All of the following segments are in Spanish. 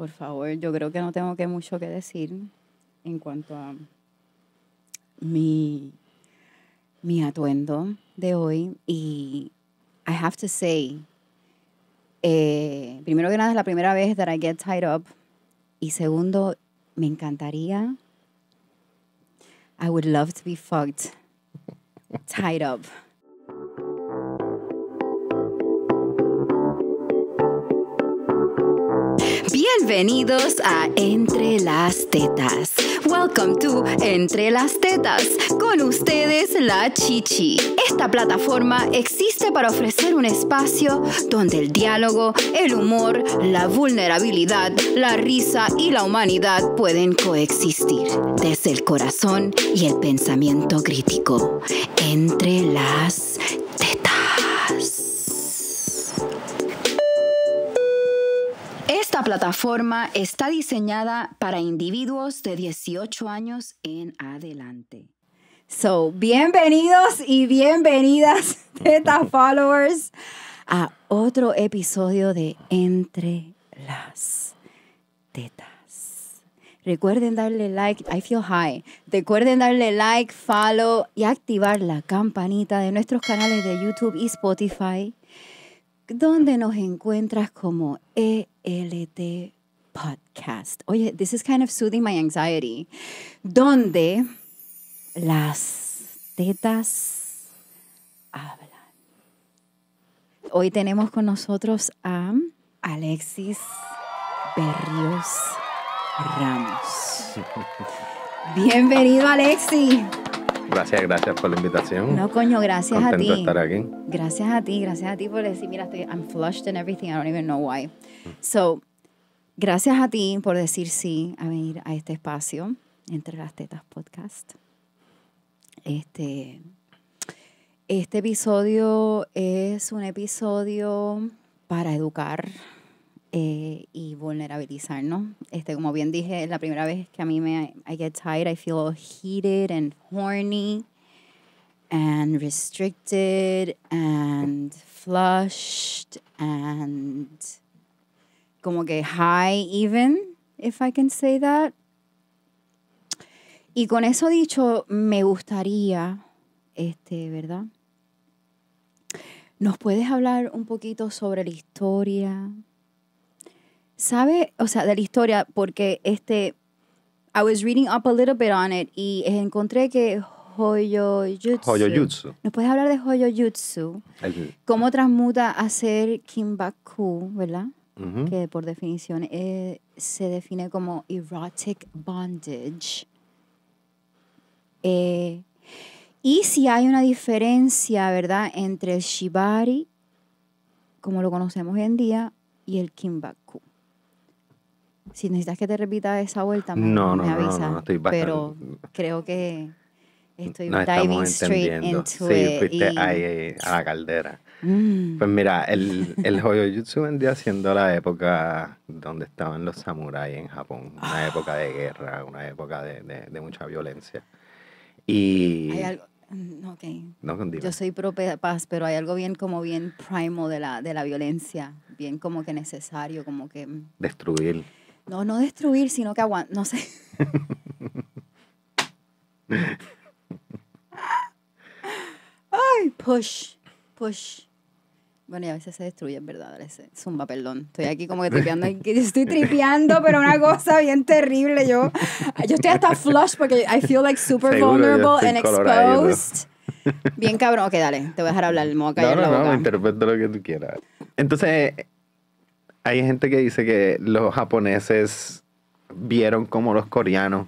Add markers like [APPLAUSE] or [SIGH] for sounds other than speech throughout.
Por favor, yo creo que no tengo que mucho que decir en cuanto a mi, atuendo de hoy. Y I have to say, eh, primero que nada es la primera vez that I get tied up. Y segundo, me encantaría. I would love to be fucked, tied up. Bienvenidos a Entre las Tetas. Welcome to Entre las Tetas. Con ustedes, La Chichi. Esta plataforma existe para ofrecer un espacio donde el diálogo, el humor, la vulnerabilidad, la risa y la humanidad pueden coexistir desde el corazón y el pensamiento crítico. Entre las Esta plataforma está diseñada para individuos de 18 años en adelante. So, bienvenidos y bienvenidas, [LAUGHS] Teta [LAUGHS] Followers, a otro episodio de Entre las Tetas. Recuerden darle like, I feel high. Recuerden darle like, follow y activar la campanita de nuestros canales de YouTube y Spotify donde nos encuentras como ELT Podcast? Oye, this is kind of soothing my anxiety. Donde las tetas hablan. Hoy tenemos con nosotros a Alexis Berrios Ramos. [LAUGHS] Bienvenido, Alexis. Gracias, gracias por la invitación. No, coño, gracias a ti. estar aquí. Gracias a ti, gracias a ti por decir, mira, estoy, I'm flushed and everything, I don't even know why. So, gracias a ti por decir sí a venir a este espacio, Entre las Tetas Podcast. Este, este episodio es un episodio para educar, eh, y vulnerabilizarnos. Este, como bien dije, la primera vez que a mí me I get tired, I feel heated and horny and restricted and flushed and como que high even, if I can say that. Y con eso dicho, me gustaría, este, ¿verdad? ¿Nos puedes hablar un poquito sobre la historia sabe, o sea, de la historia, porque este, I was reading up a little bit on it y encontré que Hoyo Jutsu, ¿Nos puedes hablar de Jutsu? El, ¿Cómo transmuta a ser Kimbaku, verdad? Que por definición eh, se define como erotic bondage. Eh, y si hay una diferencia, ¿verdad?, entre Shibari, como lo conocemos hoy en día, y el Kimbaku si necesitas que te repita esa vuelta, me, no, avisa. No, no, estoy Pero creo que estoy diving straight into sí, fuiste y... ahí, eh, a la caldera. Mm. Pues mira, el, el youtube vendía siendo la época donde estaban los samuráis en Japón. Una ah. época de guerra, una época de, de, mucha violencia. Y... Hay algo... Mm, okay. No, Yo soy pro paz, pero hay algo bien como bien primo de la, de la violencia, bien como que necesario, como que... Mm. Destruir. No, no destruir, sino que aguantar. No sé. Ay, push, push. Bueno, y a veces se destruye, es verdad. Zumba, perdón. Estoy aquí como que tripeando. [LAUGHS] Estoy tripeando, pero una cosa bien terrible. Yo, yo estoy hasta flush porque I feel like super vulnerable and exposed. Bien cabrón. Ok, dale. Te voy a dejar hablar. Me voy a callar no, no, No, interpreta lo que tú quieras. Entonces, hay gente que dice que los japoneses vieron cómo los coreanos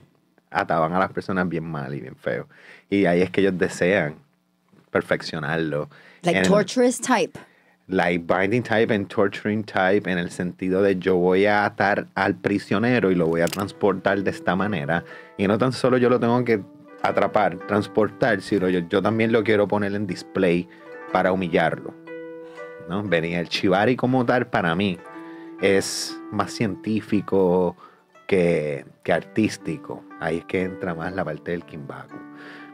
ataban a las personas bien mal y bien feo. Y ahí es que ellos desean perfeccionarlo. Like torturous type. Like binding type and torturing type en el sentido de yo voy a atar al prisionero y lo voy a transportar de esta manera. Y no tan solo yo lo tengo que atrapar, transportar, sino yo, yo también lo quiero poner en display para humillarlo. ¿no? Venía el chivari como tal para mí es más científico que, artístico. Ahí es que entra más la parte del Kimbaku.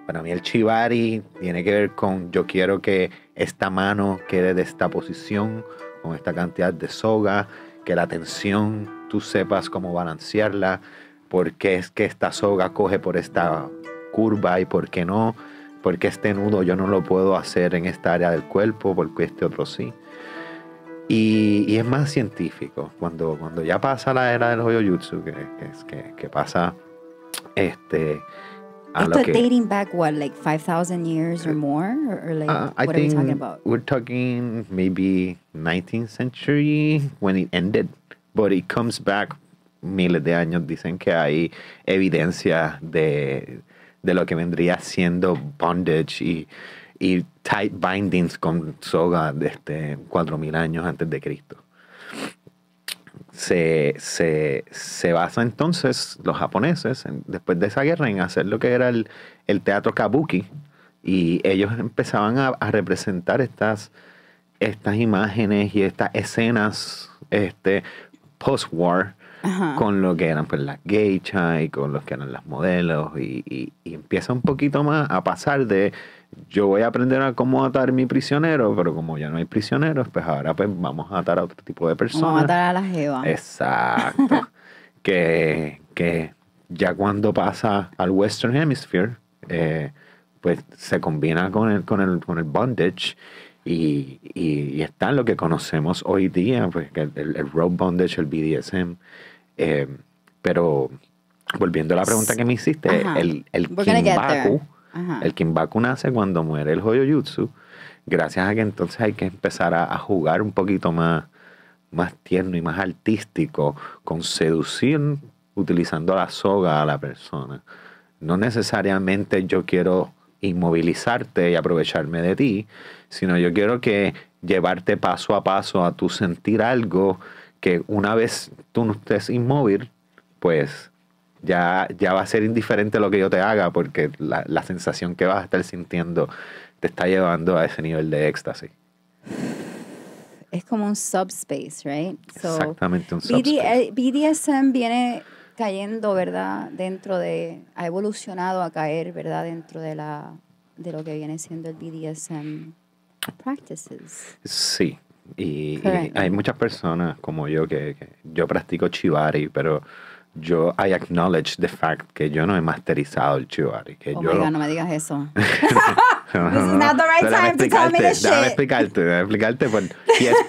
Para mí el Chivari tiene que ver con yo quiero que esta mano quede de esta posición, con esta cantidad de soga, que la tensión tú sepas cómo balancearla, por qué es que esta soga coge por esta curva y por qué no, porque qué este nudo yo no lo puedo hacer en esta área del cuerpo, porque qué este otro sí. Y, y, es más científico. Cuando, cuando ya pasa la era del Hoyoyutsu, que, que, que pasa este. A lo que, dating back what, like 5,000 years or eh, more? Or, or like, uh, what are we talking about? We're talking maybe 19th century when it ended, but it comes back miles de años. Dicen que hay evidencia de, de lo que vendría siendo bondage y y tight bindings con soga de este 4000 años antes de Cristo. Se, se, se, basa entonces los japoneses, después de esa guerra, en hacer lo que era el, el teatro kabuki. Y ellos empezaban a, representar estas, estas imágenes y estas escenas este, post-war con lo que eran pues, las geisha y con los que eran las modelos. y, y empieza un poquito más a pasar de yo voy a aprender a cómo atar mi prisionero, pero como ya no hay prisioneros, pues ahora pues vamos a atar a otro tipo de personas. Vamos a atar a la jeva. Exacto. [LAUGHS] que, ya cuando pasa al Western Hemisphere, eh, pues se combina con el, con el, con el bondage y, y, en está lo que conocemos hoy día, pues el, el bondage, el BDSM. Eh, pero volviendo a la pregunta que me hiciste, el el, el Kimbaku el vacuna nace cuando muere el hoyo-jutsu. gracias a que entonces hay que empezar a, jugar un poquito más, más tierno y más artístico, con seducir utilizando la soga a la persona. No necesariamente yo quiero inmovilizarte y aprovecharme de ti, sino yo quiero que llevarte paso a paso a tu sentir algo que una vez tú no estés inmóvil, pues ya, ya va a ser indiferente lo que yo te haga porque la, la sensación que vas a estar sintiendo te está llevando a ese nivel de éxtasis es como un subspace, right? Exactamente, un eh, subspace. BDSM viene cayendo, ¿verdad? Dentro de, ha evolucionado a caer, ¿verdad? Dentro de la, de lo que viene siendo el BDSM practices. Sí, y, hay muchas personas como yo que, que yo practico chivari, pero yo I acknowledge the fact que yo no he masterizado el chihuahua. Que yo oh no me digas eso. no, [LAUGHS] [LAUGHS] This is not the right time to tell me this shit. Déjame explicarte, déjame explicarte.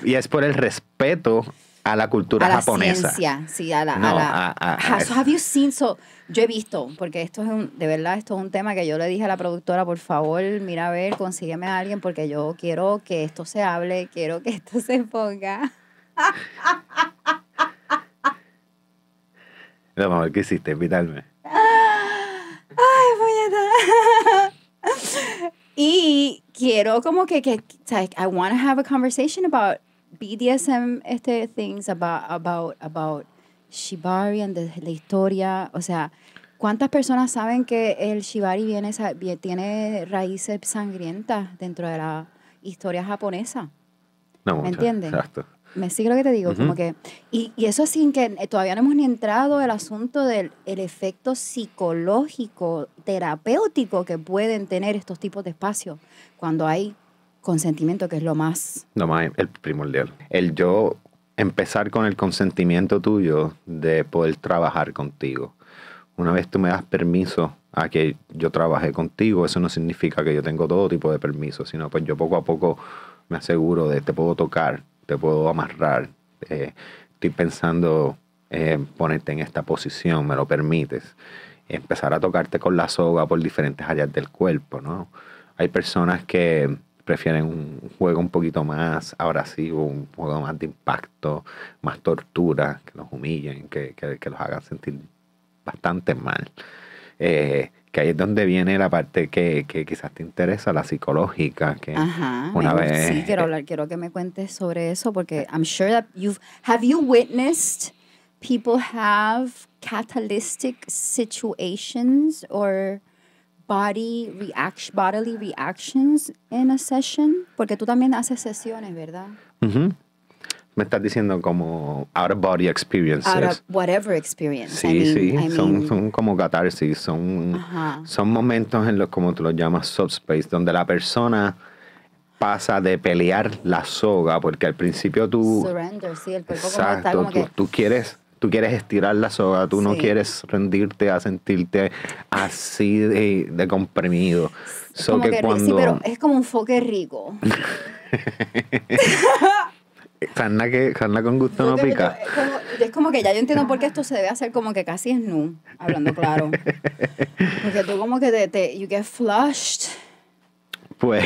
y, es, por el respeto a la cultura a la japonesa. Ciencia, sí, a la. a ah, have you seen so? Yo he visto, porque esto es de verdad, esto es un tema que yo le dije a la productora, por favor, mira a ver, consígueme a alguien, porque yo quiero que esto se hable, quiero que esto se ponga. [LAUGHS] Qué ¿qué hiciste, invitarme. Ay, puñeta. [LAUGHS] y quiero como que, que like, I want to have a conversation about BDSM este things about about about shibari and the, la historia, o sea, ¿cuántas personas saben que el shibari tiene raíces sangrientas dentro de la historia japonesa? No, ¿Me entiendes? Exacto. Me sigue lo que te digo, como que... Y, eso sin que eh, todavía no hemos ni entrado el asunto del el efecto psicológico, terapéutico que pueden tener estos tipos de espacios cuando hay consentimiento, que es lo más... Lo más, el primordial. El yo empezar con el consentimiento tuyo de poder trabajar contigo. Una vez tú me das permiso a que yo trabaje contigo, eso no significa que yo tengo todo tipo de permiso, sino pues yo poco a poco me aseguro de te puedo tocar, te puedo amarrar, eh, estoy pensando eh, ponerte en esta posición, me lo permites. Empezar a tocarte con la soga por diferentes áreas del cuerpo, ¿no? Hay personas que prefieren un juego un poquito más abrasivo, un juego más de impacto, más tortura, que los humillen, que, los hagan sentir bastante mal. Eh, que ahí es donde viene la parte que, quizás te interesa, la psicológica. Que una vez. Sí, quiero hablar, quiero que me cuentes sobre eso, porque I'm sure that you've. Have you witnessed people have catalytic situations or body bodily reactions in a session? Porque tú también haces sesiones, ¿verdad? me estás diciendo como out of body experiences. Out of whatever experience. Sí, sí, son, son, como catarsis, son, son momentos en los, como tú lo llamas, subspace, donde la persona pasa de pelear la soga, porque al principio tú... Surrender, sí, el cuerpo está como que... tú, quieres tú quieres estirar la soga, tú no quieres rendirte a sentirte así de, comprimido. que pero es como un foque rico. [LAUGHS] [LAUGHS] Carna, que, con gusto no pica. es como que ya yo entiendo por qué esto se debe hacer como que casi es nu, hablando claro. [LAUGHS] Porque tú como que te, you get flushed. Pues.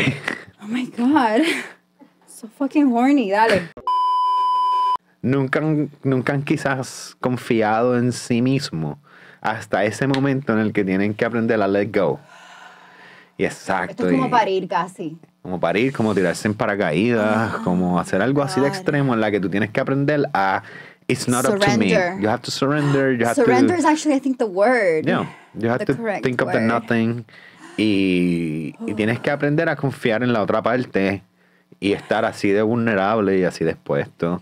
Oh my God. So fucking horny, dale. Nunca, nunca han quizás confiado en sí mismo hasta ese momento en el que tienen que aprender a let go. Y exacto. Esto es como parir casi. Como parir, como tirarse en paracaídas, ah, como hacer algo así de extremo en la que tú tienes que aprender a it's not up to me. You have to surrender. You have surrender is actually, I think, the word. Yeah, you have to think of the nothing. Y, y, tienes que aprender a confiar en la otra parte y estar así de vulnerable y así dispuesto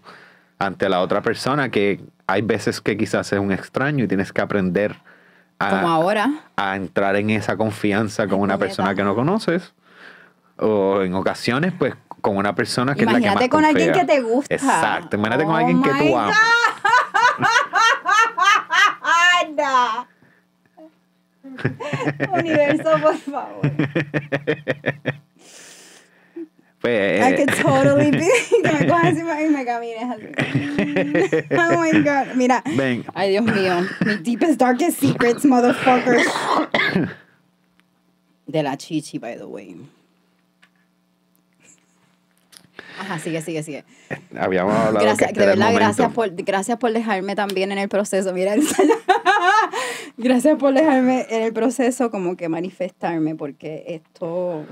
ante la otra persona que hay veces que quizás es un extraño y tienes que aprender a, Como ahora. a entrar en esa confianza con una persona que no conoces o en ocasiones, pues con una persona que es la que más con alguien que te gusta. Exacto, imagínate oh con alguien que tú God. amas. [LAUGHS] Anda. [LAUGHS] Universo, por favor. Pues, I could eh, totally be. que me cojas y me camines así. [LAUGHS] oh my God. Mira. Ven. Ay, Dios mío. Mi deepest, darkest secrets, motherfuckers. [COUGHS] De la chichi, by the way. Ajá, sigue, sigue, sigue. [LAUGHS] Habíamos hablado gracias, que de este verdad, gracias por, gracias por dejarme también en el proceso. Mira, [LAUGHS] gracias por dejarme en el proceso como que manifestarme, porque esto,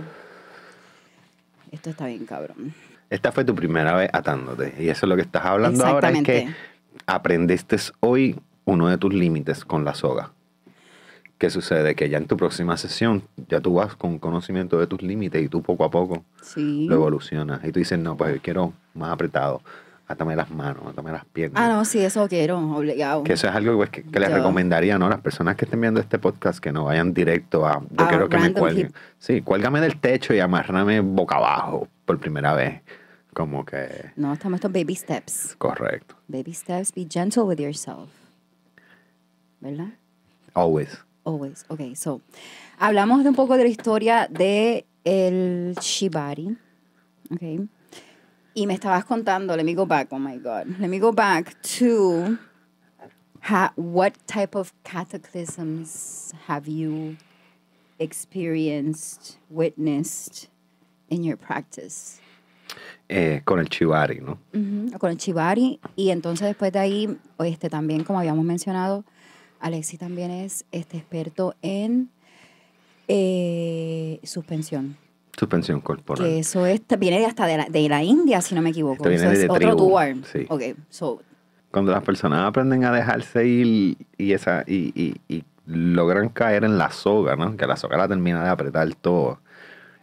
esto está bien, cabrón. Esta fue tu primera vez atándote, y eso es lo que estás hablando ahora, es que aprendiste hoy uno de tus límites con la soga. ¿qué sucede? Que ya en tu próxima sesión, ya tú vas con conocimiento de tus límites y tú poco a poco lo evolucionas. Y tú dices, no, pues quiero más apretado. Átame las manos, átame las piernas. Ah, no, sí, eso quiero, obligado. Que eso es algo pues, que, les recomendaría, ¿no? Las personas que estén viendo este podcast que no vayan directo a. Yo quiero que me cuelguen. Sí, cuélgame del techo y amárname boca abajo por primera vez. Como que. No, estamos estos baby steps. Correcto. Baby steps, be gentle with yourself. ¿Verdad? Always. Ok, so, hablamos de un poco de la historia de el shibari. Ok. Y me estabas contando, let me go back, oh my God. Let me go back to what type of cataclysms have you experienced, witnessed in your practice? Eh, con el shibari, ¿no? con el shibari. Y entonces después de ahí, este, también como habíamos mencionado, Alexi también es este experto en eh, suspensión. Suspensión corporal. Que eso es, viene hasta de la, India, si no me equivoco. es otro Sí. Okay, so. Cuando las personas aprenden a dejarse ir y, esa, y, y, logran caer en la soga, ¿no? Que la soga la termina de apretar todo.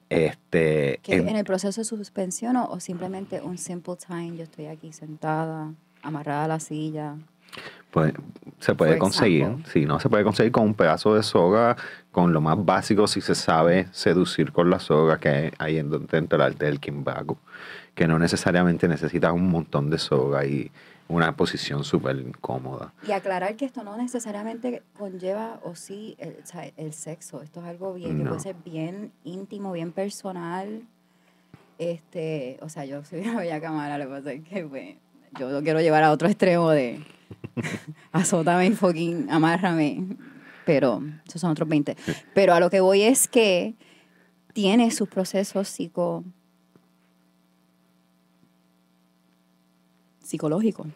Este, en, el proceso de suspensión o, o simplemente un simple time, yo estoy aquí sentada, amarrada a la silla. Pues, se puede conseguir, si no se puede conseguir con un pedazo de soga, con lo más básico si se sabe seducir con la soga que hay en, dentro del arte del kimbago que no necesariamente necesitas un montón de soga y una posición súper incómoda. Y aclarar que esto no necesariamente conlleva o sí el, sexo, esto es algo bien, que puede ser bien íntimo, bien personal. Este, o sea, yo soy una bella cámara, lo que pasa es que pues, yo lo quiero llevar a otro extremo de azótame y fucking amárrame. Pero esos son otros 20. Pero a lo que voy es que tiene sus procesos psico psicológicos,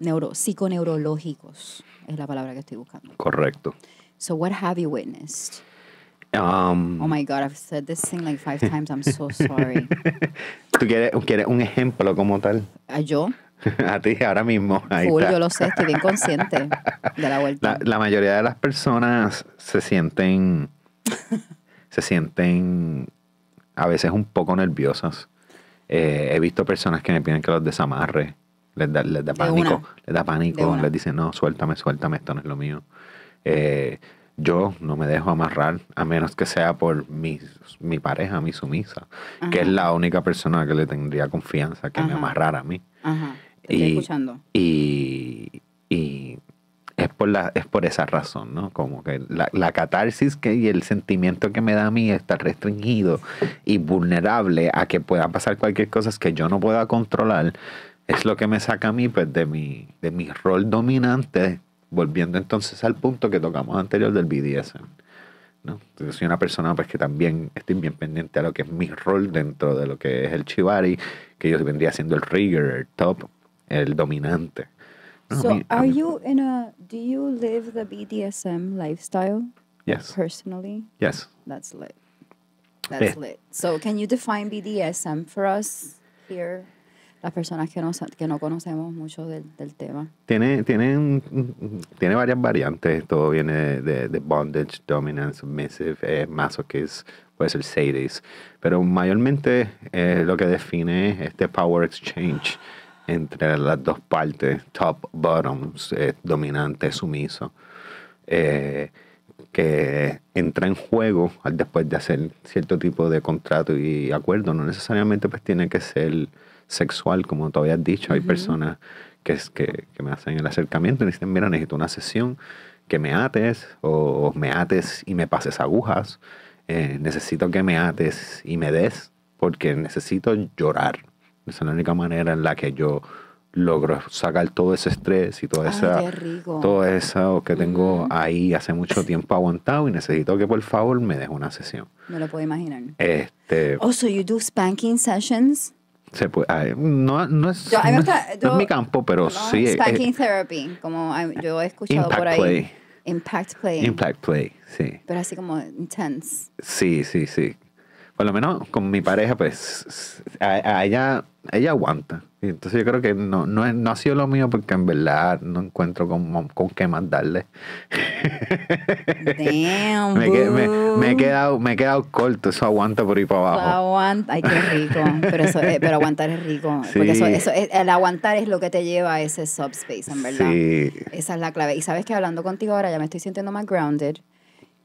neuro, psiconeurológicos es la palabra que estoy buscando. Correcto. So what have you witnessed? Um, oh my God, I've said this thing like five times. I'm so sorry. [LAUGHS] ¿Tú quieres, un ejemplo como tal? ¿A yo? [LAUGHS] A ti, ahora mismo. Ahí yo lo sé, estoy bien consciente de la vuelta. La, mayoría de las personas se sienten, se sienten a veces un poco nerviosas. Eh, he visto personas que me piden que los desamarre. Les da, les da pánico, les da pánico, les dicen, no, suéltame, suéltame, esto no es lo mío. Eh, yo no me dejo amarrar, a menos que sea por mi, mi pareja, mi sumisa, que es la única persona que le tendría confianza que me amarrara a mí. Ajá y, es por, la, es por esa razón, ¿no? Como que la, la, catarsis que, y el sentimiento que me da a mí estar restringido y vulnerable a que pueda pasar cualquier cosa que yo no pueda controlar, es lo que me saca a mí pues, de, mi, de mi rol dominante, volviendo entonces al punto que tocamos anterior del BDSM. ¿no? Entonces soy una persona pues, que también estoy bien pendiente a lo que es mi rol dentro de lo que es el chivari, que yo vendría siendo el rigger, el top, el dominante. so, are you in a? Do you live the BDSM lifestyle? Yes. Personally. Yes. That's lit. That's eh. lit. So, can you define BDSM for us here? Las personas que no, que no conocemos mucho del, del tema. Tiene, tiene, tiene varias variantes. Todo viene de, bondage, dominance, submissive, eh, masochist, puede ser sadist. Pero mayormente eh, lo que define este power exchange entre las dos partes, top, bottom eh, dominante, sumiso, eh, que entra en juego después de hacer cierto tipo de contrato y acuerdo. No necesariamente pues tiene que ser sexual, como todavía habías dicho. Hay personas que, que, que me hacen el acercamiento y dicen, mira, necesito una sesión que me ates o me ates y me pases agujas. Eh, necesito que me ates y me des porque necesito llorar esa es la única manera en la que yo logro sacar todo ese estrés y toda esa, todo eso que tengo ahí hace mucho [LAUGHS] tiempo aguantado y necesito que por favor me deje una sesión. No lo puedo imaginar. Este. Oh, so you do spanking sessions? Se puede, no, no, es, es mi campo, pero sí. Eh, spanking therapy, como ah, yo he escuchado por ahí. Play. Impact play. Impact play, sí. Pero así como intense. Sí, sí, sí. Por lo menos con mi pareja, pues a ella ella aguanta. Y entonces yo creo que no, no, no, ha sido lo mío porque en verdad no encuentro con, con qué mandarle Damn, [LAUGHS] me, me, me, he quedado, me he quedado corto, eso aguanta por ir para abajo. Aguanta, ay, qué rico. Pero, eso, eh, pero aguantar es rico. Porque eh, el aguantar es lo que te lleva a ese subspace, en verdad. Sí. Esa es la clave. Y sabes que hablando contigo ahora ya me estoy sintiendo más grounded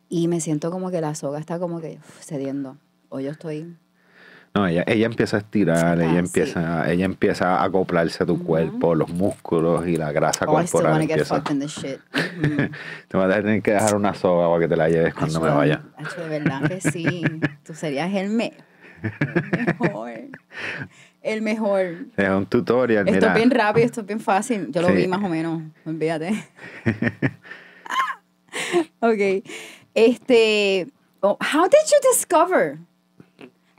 y me siento como que la soga está como que cediendo. O yo estoy no, ella, ella empieza a estirar, ella ah, empieza, ella empieza a acoplarse a tu cuerpo, los músculos y la grasa oh, corporal. I still empieza. Get in the shit. [LAUGHS] Mm-hmm. te vas a tener que dejar una soga para que te la lleves cuando me vaya. de verdad que sí. [LAUGHS] Tú serías el mejor. El mejor. Es un tutorial. Esto es bien rápido, esto es bien fácil. Yo lo vi más o menos. Envíate. [LAUGHS] ok. Este. Oh, how did you discover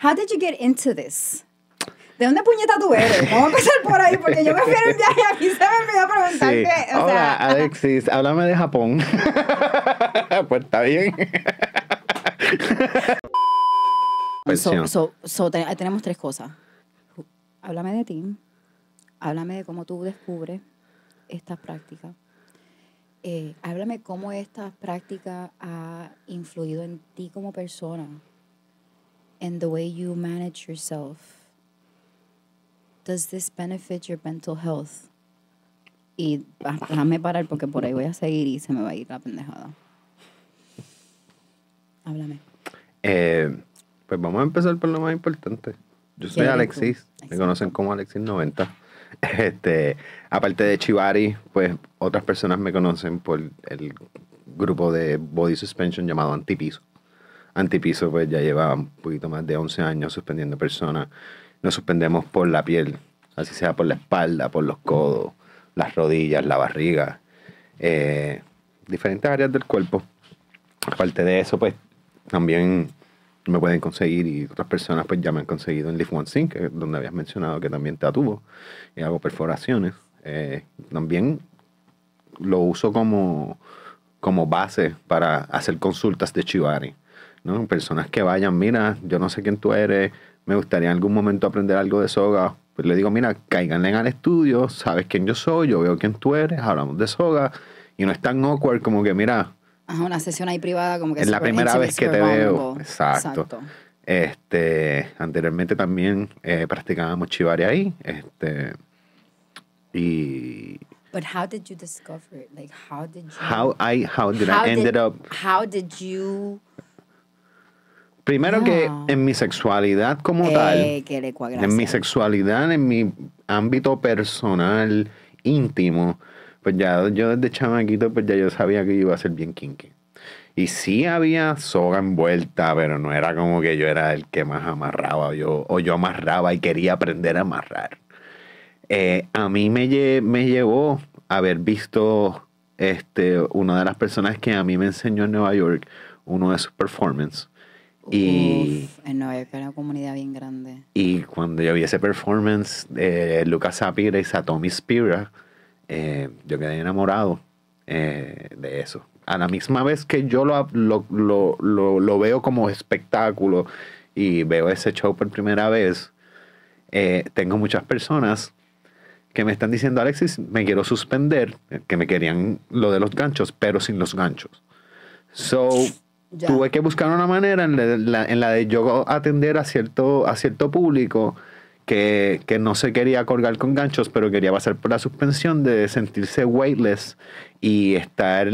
How did you get into this? ¿De dónde puñeta tú eres? [LAUGHS] Vamos a pasar por ahí, porque yo me fui en el viaje y a se me olvidó preguntarte. Sí. O Hola, Alexis, háblame de Japón. [LAUGHS] pues está bien. so, so, tenemos tres cosas. Háblame de ti. Háblame de cómo tú descubres estas prácticas. Eh, háblame cómo estas prácticas ha influido en ti como persona and the way you manage yourself. Does this benefit your mental health? Y ah, déjame parar porque por ahí voy a seguir y se me va a ir la pendejada. Háblame. Eh, pues vamos a empezar por lo más importante. Yo soy Alexis, me conocen como Alexis90. [LAUGHS] Este, aparte de Chivari, pues otras personas me conocen por el grupo de body suspension llamado Antipiso. Antipiso pues ya llevaba un poquito más de 11 años suspendiendo personas. Nos suspendemos por la piel, así sea por la espalda, por los codos, las rodillas, la barriga, eh, diferentes áreas del cuerpo. Aparte de eso, pues también me pueden conseguir y otras personas pues ya me han conseguido en Lift One Sync, donde habías mencionado que también tatuo y hago perforaciones. Eh, también lo uso como, como base para hacer consultas de Chivari. ¿no? Personas que vayan, mira, yo no sé quién tú eres, me gustaría en algún momento aprender algo de soga. Pues le digo, mira, caigan en al estudio, sabes quién yo soy, yo veo quién tú eres, hablamos de soga. Y no es tan awkward como que, mira. una sesión ahí privada, como que es la primera vez que te veo. Exacto. Este, anteriormente también eh, practicábamos chivari ahí. Este, y, But how did you discover it? Like how did you Primero que en mi sexualidad como eh, tal, en mi sexualidad, en mi ámbito personal, íntimo, pues ya yo desde chamaquito, pues ya yo sabía que iba a ser bien kinky. Y sí había soga envuelta, pero no era como que yo era el que más amarraba yo, o yo amarraba y quería aprender a amarrar. Eh, a mí me, me llevó a haber visto este, una de las personas que a mí me enseñó en Nueva York, uno de sus performances, y, era una comunidad bien grande. Y cuando yo vi ese performance de Lucas Sapira y Satomi Spira, eh, yo quedé enamorado eh, de eso. A la misma vez que yo lo, lo, lo, lo, veo como espectáculo y veo ese show por primera vez, eh, tengo muchas personas que me están diciendo, Alexis, me quiero suspender, eh, que me querían lo de los ganchos, pero sin los ganchos. So, Tuve que buscar una manera en la, en la, de yo atender a cierto, a cierto público que, no se quería colgar con ganchos, pero quería pasar por la suspensión de sentirse weightless y estar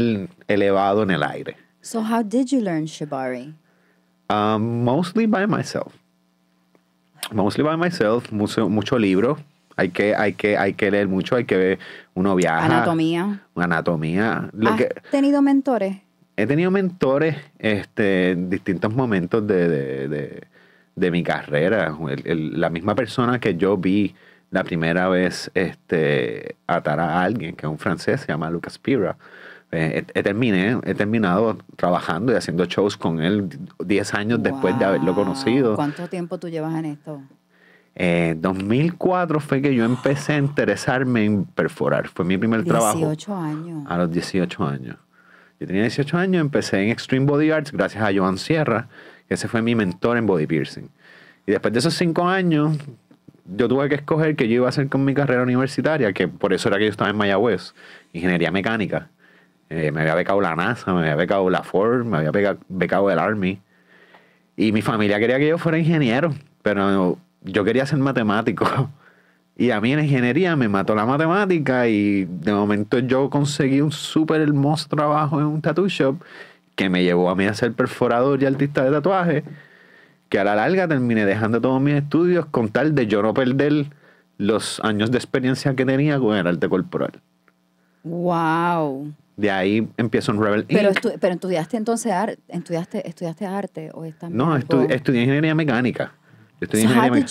elevado en el aire. So how did you learn shibari? Um, mostly by myself. Mostly by myself, mucho, libro. Hay que, hay, que, hay que leer mucho, hay que ver, uno viaja. Anatomía. Anatomía. ¿Has tenido mentores? he tenido mentores este, en distintos momentos de, de, de, mi carrera. la misma persona que yo vi la primera vez este, atar a alguien, que es un francés, se llama Lucas Pira. Eh, he, terminé, he terminado trabajando y haciendo shows con él 10 años después de haberlo conocido. ¿Cuánto tiempo tú llevas en esto? Eh, 2004 fue que yo empecé a interesarme en perforar. Fue mi primer trabajo. 18 años. A los 18 años. Yo tenía 18 años, empecé en Extreme Body Arts gracias a Joan Sierra, que ese fue mi mentor en body piercing. Y después de esos cinco años, yo tuve que escoger qué yo iba a hacer con mi carrera universitaria, que por eso era que yo estaba en Mayagüez, ingeniería mecánica. Eh, me había becado la NASA, me había becado la Ford, me había becado, becado el Army. Y mi familia quería que yo fuera ingeniero, pero yo quería ser matemático. [LAUGHS] Y a mí en ingeniería me mató la matemática y de momento yo conseguí un súper hermoso trabajo en un tattoo shop que me llevó a mí a ser perforador y artista de tatuaje, que a la larga terminé dejando todos mis estudios con tal de yo no perder los años de experiencia que tenía con el arte corporal. ¡Wow! De ahí empiezo un Rebel Pero, estudiaste entonces arte, estudiaste, estudiaste arte o esta No, estudié ingeniería mecánica. Estudié ingeniería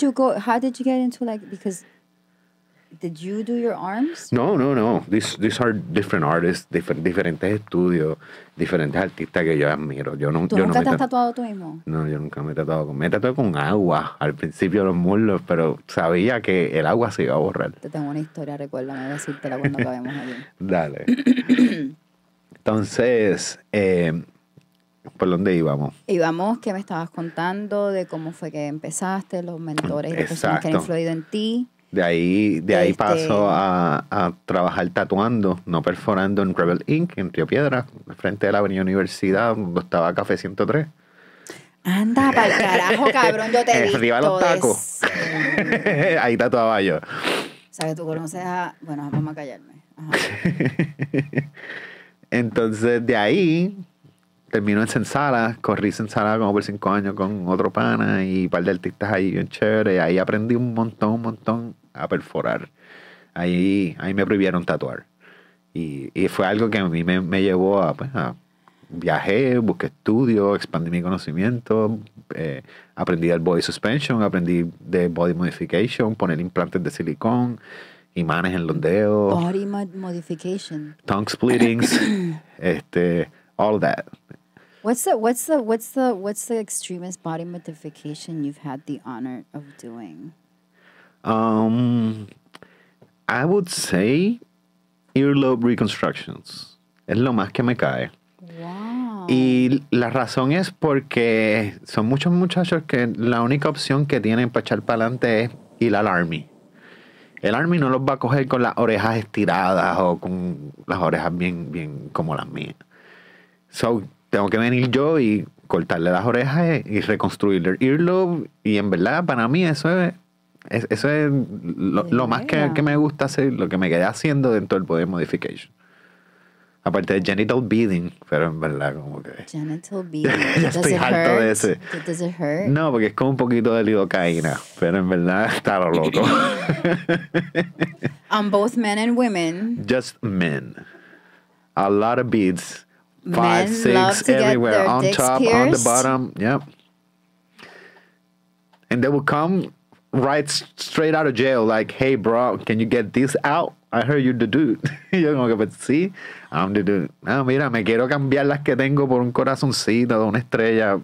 Did you do your arms? No, no, no. These, these are different artists, diferentes estudios, diferentes artistas que yo admiro. Yo nunca no te has tatuado tú mismo? No, yo nunca me he tatuado con... Me he tatuado con agua al principio los muslos, pero sabía que el agua se iba a borrar. Te tengo una historia, recuérdame decírtela cuando acabemos aquí. [LAUGHS] Dale. Entonces, eh, ¿por dónde íbamos? Íbamos que me estabas contando de cómo fue que empezaste, los mentores y las personas que han influido en ti. De ahí, de este, paso a, trabajar tatuando, no perforando en Rebel Inc., en Río Piedra, frente a la Avenida Universidad, donde estaba Café 103. Anda, para el carajo, cabrón, yo te [LAUGHS] he eh, Arriba los tacos. [LAUGHS] ahí tatuaba yo. O que Tú conoces a... Bueno, vamos a callarme. [LAUGHS] Entonces, de ahí terminó en Sensala, corrí Sensala como por cinco años con otro pana y un par de artistas ahí bien chévere. Ahí aprendí un montón, un montón a perforar. Ahí, ahí me prohibieron tatuar. Y, y fue algo que a mí me, llevó a, pues, viajé, busqué estudios, expandí mi conocimiento, eh, aprendí el body suspension, aprendí de body modification, poner implantes de silicón, imanes en los dedos. Body modification. Tongue splittings, [COUGHS] este, all that. What's the what's the what's the what's the extremist body modification you've had the honor of doing? Um, I would say earlobe reconstructions. Es lo más que me cae. Wow. Y la razón es porque son muchos muchachos que la única opción que tienen para echar para adelante es ir al army. El army no los va a coger con las orejas estiradas o con las orejas bien, bien como las mías. So, tengo que venir yo y cortarle las orejas y reconstruir el earlobe. Y en verdad, para mí, eso es, eso es lo, más que, me gusta hacer, lo que me quedé haciendo dentro del poder modification. Aparte de genital beating, pero en verdad, como que. Genital [LAUGHS] beating. ya de ese. No, porque es como un poquito de lidocaína, pero en verdad está lo loco. [LAUGHS] On both men and women. Just men. A lot of beads five, six, everywhere, on top, on the bottom. Yep. And they will come right straight out of jail, like, "Hey, bro, can you get this out? I heard you're the dude." [LAUGHS] yo como que, but see, I'm the dude. Ah, mira, me quiero cambiar las que tengo por un corazoncito de una estrella.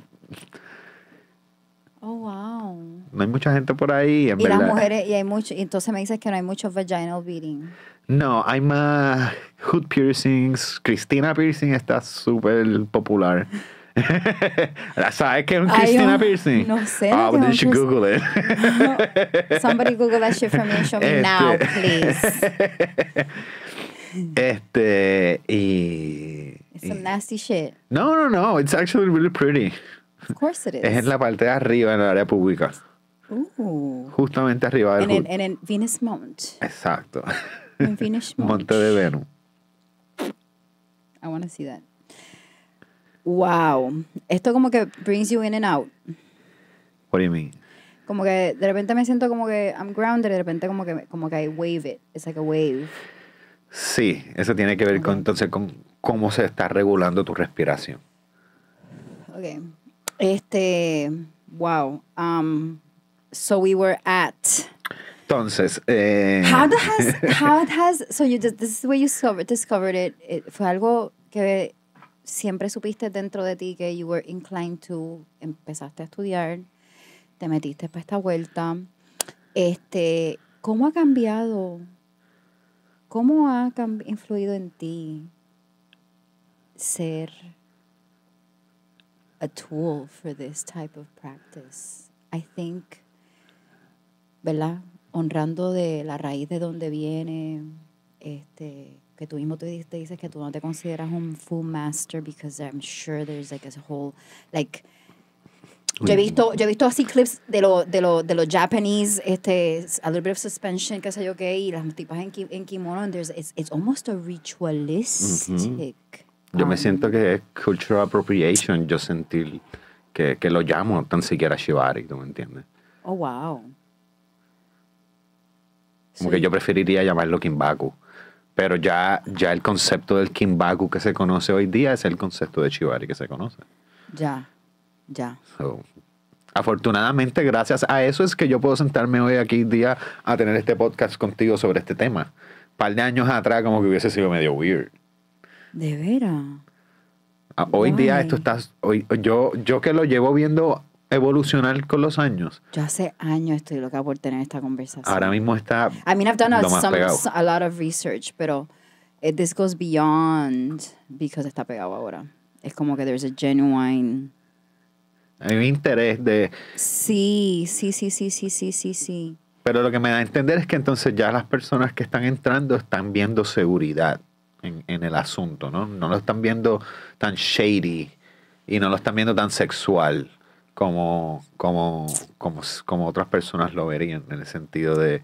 Oh, wow. No hay mucha gente por ahí, en y Las mujeres, y hay mucho, entonces me dices que no hay mucho vaginal beating. No, hay más hood piercings. Cristina piercing está súper popular. [LAUGHS] ¿Sabes qué es un Christina piercing? No sé. Oh, ah, but you should Google it. Somebody Google that shit for me show me este. now, please. [LAUGHS] Este, y, It's nasty shit. No, no, no. It's actually really pretty. Of course it is. Es en la parte de arriba, en el área pública. Justamente arriba del en, en, en Venus Mount. Exacto. [LAUGHS] Monte de Venus. I want to see that. Wow. Esto como que brings you in and out. What do you mean? Como que de repente me siento como que I'm grounded, de repente como que, como que I wave it. It's like a wave. Sí, eso tiene que ver con entonces con cómo se está regulando tu respiración. Ok. Este, wow. Um, so we were at entonces, eh... how, has, [LAUGHS] how it has so you just, this is the way you discovered it, it, fue algo que siempre supiste dentro de ti que you were inclined to empezaste a estudiar, te metiste para esta vuelta. Este, ¿cómo ha cambiado? ¿Cómo ha influido en ti ser a tool for this type of practice? I think, ¿verdad? honrando de la raíz de donde viene, este, que tú mismo te, dices que tú no te consideras un full master because I'm sure there's like a whole like yo he visto, yo he visto así clips de los de lo, de los Japanese, este, a little bit of suspension, que sé yo qué, y las tipas en, kimono, and there's, it's, it's almost a ritualistic. Yo me um, siento que es cultural appropriation, yo sentí que, que lo llamo tan siquiera shibari, ¿tú me entiendes? Oh, wow. Como que yo preferiría llamarlo Kimbaku. Pero ya, ya el concepto del Kimbaku que se conoce hoy día es el concepto de chivari que se conoce. Ya, ya. afortunadamente, gracias a eso es que yo puedo sentarme hoy aquí día a tener este podcast contigo sobre este tema. Un par de años atrás como que hubiese sido medio weird. De veras. Ah, hoy día esto está... Hoy, yo, yo que lo llevo viendo evolucionar con los años. Yo hace años estoy loca por tener esta conversación. Ahora mismo está. I mean, I've done some, a lot of research, pero eh, this goes beyond because está pegado ahora. Es como que there's a genuine. Hay un interés de. Sí, sí, sí, sí, sí, sí, sí, sí. Pero lo que me da a entender es que entonces ya las personas que están entrando están viendo seguridad en, en el asunto, ¿no? No lo están viendo tan shady y no lo están viendo tan sexual como, como, como, otras personas lo verían, en el sentido de,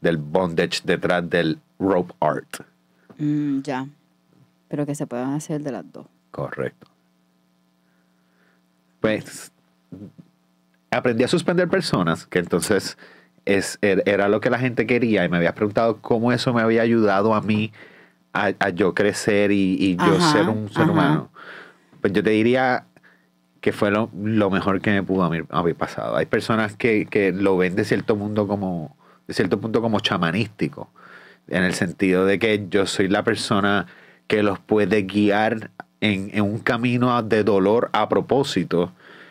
del bondage detrás del rope art. Mm, ya, pero que se puedan hacer de las dos. Correcto. Pues aprendí a suspender personas, que entonces es, er, era lo que la gente quería y me habías preguntado cómo eso me había ayudado a mí a, yo crecer y, yo ser un ser humano. Pues yo te diría que fue lo, mejor que me pudo haber, pasado. Hay personas que, lo ven de cierto mundo como, de cierto punto como chamanístico, en el sentido de que yo soy la persona que los puede guiar en, un camino de dolor a propósito,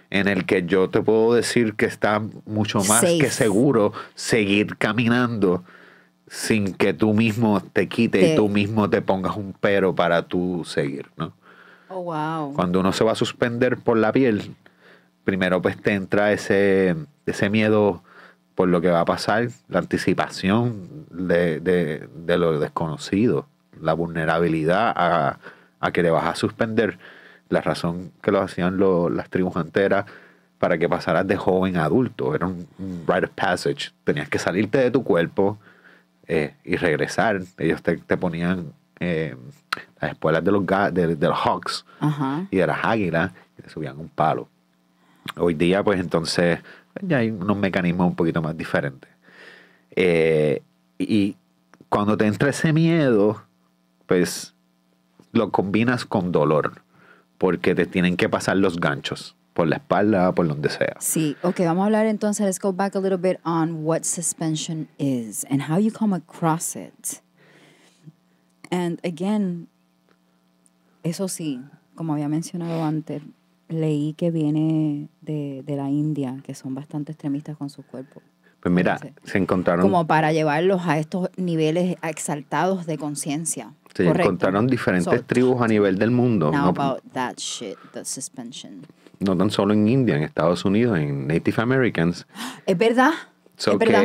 en el que yo te puedo decir que está mucho más que seguro seguir caminando sin que tú mismo te quite y tú mismo te pongas un pero para tú seguir, ¿no? Cuando uno se va a suspender por la piel, primero pues te entra ese, ese miedo por lo que va a pasar, la anticipación de, de, lo desconocido, la vulnerabilidad a, a, que te vas a suspender. La razón que lo hacían los las tribus para que pasaras de joven a adulto. Era un, un rite of passage. Tenías que salirte de tu cuerpo eh, y regresar. Ellos te, ponían eh, a espuelas de los, de, hawks y de las águilas, que subían un palo. Hoy día, pues entonces, ya hay unos mecanismos un poquito más diferentes. Eh, y cuando te entra ese miedo, pues lo combinas con dolor, porque te tienen que pasar los ganchos por la espalda, por donde sea. Sí, ok, vamos a hablar entonces, let's go back a little bit on what suspension is and how you come across it. And again, eso sí, como había mencionado antes, leí que viene de, de la India, que son bastante extremistas con su cuerpo. Pues mira, se encontraron... Como para llevarlos a estos niveles exaltados de conciencia. Se encontraron diferentes tribus a nivel del mundo. no, that shit, the suspension. No tan solo en India, en Estados Unidos, en Native Americans. Es verdad. es verdad.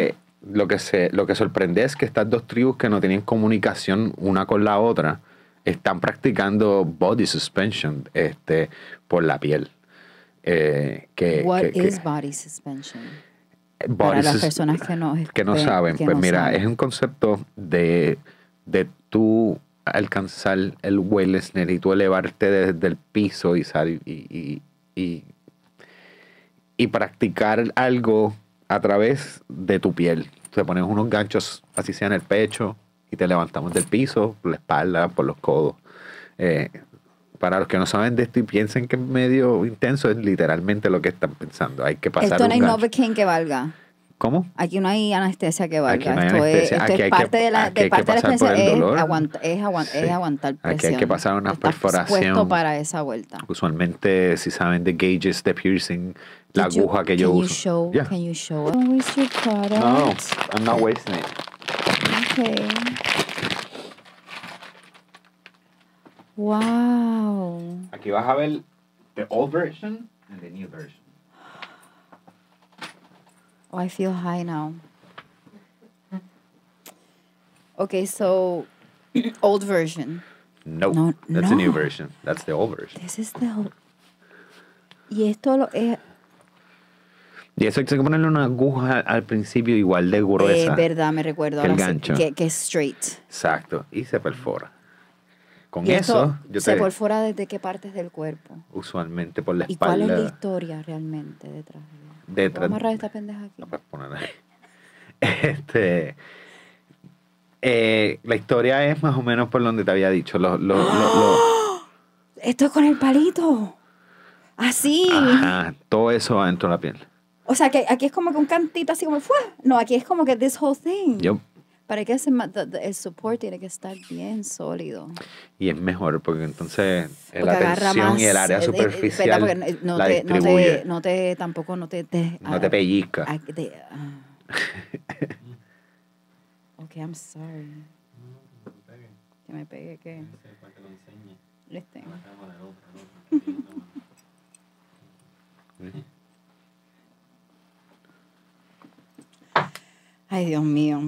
Lo que, se, lo que sorprende es que estas dos tribus que no tenían comunicación una con la otra, están practicando body suspension este, por la piel. ¿Qué eh, que, body suspension? Eh, Para las personas que no, este, saben, pues mira, es un concepto de, de tú alcanzar el wellness y tú elevarte desde el piso y, y, y practicar algo a través de tu piel. Te pones unos ganchos, así sea en el pecho, te levantamos del piso, por la espalda, por los codos. Eh, para los que no saben de esto y piensen que es medio intenso, es literalmente lo que están pensando. Hay que pasar. Esto no hay Novocaine que valga. ¿Cómo? Aquí no hay anestesia que valga. No esto, es, esto parte de la, de parte de la experiencia. Es, es, aguantar presión. Aquí hay que pasar una perforación. perforación. para esa vuelta. Usualmente, si saben de gauges, de piercing, la aguja que yo can uso. You show, Can you show No, I'm not wasting it. Okay. Wow. Aquí vas a ver the old version and the new version. Oh, I feel high now. Okay, so [CLEARS THROAT] old version. Nope. No, that's no. a new version. That's the old version. This is the. Y esto lo es eh, Y eso hay que ponerle una aguja al principio igual de gruesa. Es verdad, me recuerdo. Que el gancho. Que, es straight. Exacto. Y se perfora. Con eso, yo ¿Se perfora desde qué partes del cuerpo? Usualmente por la espalda. ¿Y cuál es la historia realmente detrás de detrás... Vamos a amarrar esta pendeja aquí. No, puedes poner [LAUGHS] Este... Eh, la historia es más o menos por donde te había dicho. Lo, lo, ¡Oh! Esto es con el palito. Así. Ajá, todo eso va dentro de la piel. O sea, que aquí es como que un cantito así como fue. No, aquí es como que this whole thing. Para que ese, el support tiene que estar bien sólido. Y es mejor porque entonces la tensión y el área eh, eh, superficial no, la te, distribuye. no, te, no te, tampoco no te, no te ah, pellizca. okay ah, ah. [LAUGHS] ok, I'm sorry. que me pegue. Que me pegue, ¿qué? listo [LAUGHS] [LAUGHS] Ay, Dios mío.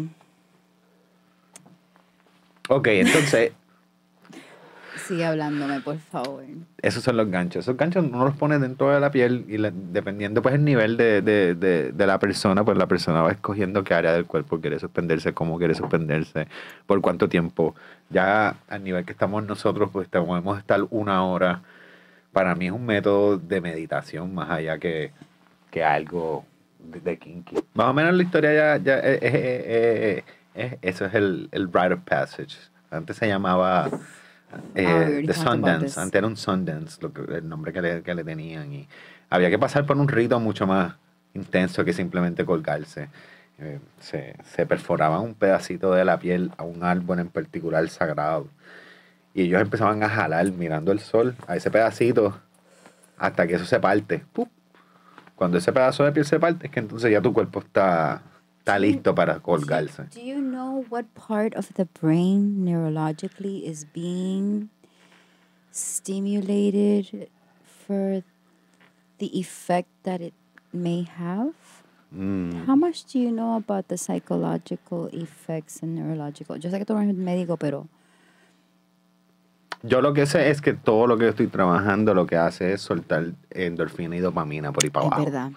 Ok, entonces. [LAUGHS] Sigue hablándome, por favor. Esos son los ganchos. Esos ganchos uno los pone dentro de la piel y dependiendo pues el nivel de, la persona, pues la persona va escogiendo qué área del cuerpo quiere suspenderse, cómo quiere suspenderse, por cuánto tiempo. Ya al nivel que estamos nosotros, pues podemos estar una hora. Para mí es un método de meditación más allá que, que algo de, Más o menos la historia ya, ya eh, eh, eh, eso es el, el of Passage. Antes se llamaba ah, The Sundance. Antes era un Sundance, lo que, el nombre que le, que le, tenían. Y había que pasar por un rito mucho más intenso que simplemente colgarse. se, se perforaban un pedacito de la piel a un árbol en particular sagrado. Y ellos empezaban a jalar mirando el sol a ese pedacito hasta que eso se parte. Cuando ese pedazo de piel se parte, es que entonces ya tu cuerpo está, está listo para colgarse. Do you know what part of the brain neurologically is being stimulated for the effect that it may have? Mm. How much do you know about the psychological effects and neurological? Yo sé que tú no eres médico, pero yo lo que sé es que todo lo que estoy trabajando lo que hace es soltar endorfina y dopamina por ahí para abajo. Es verdad.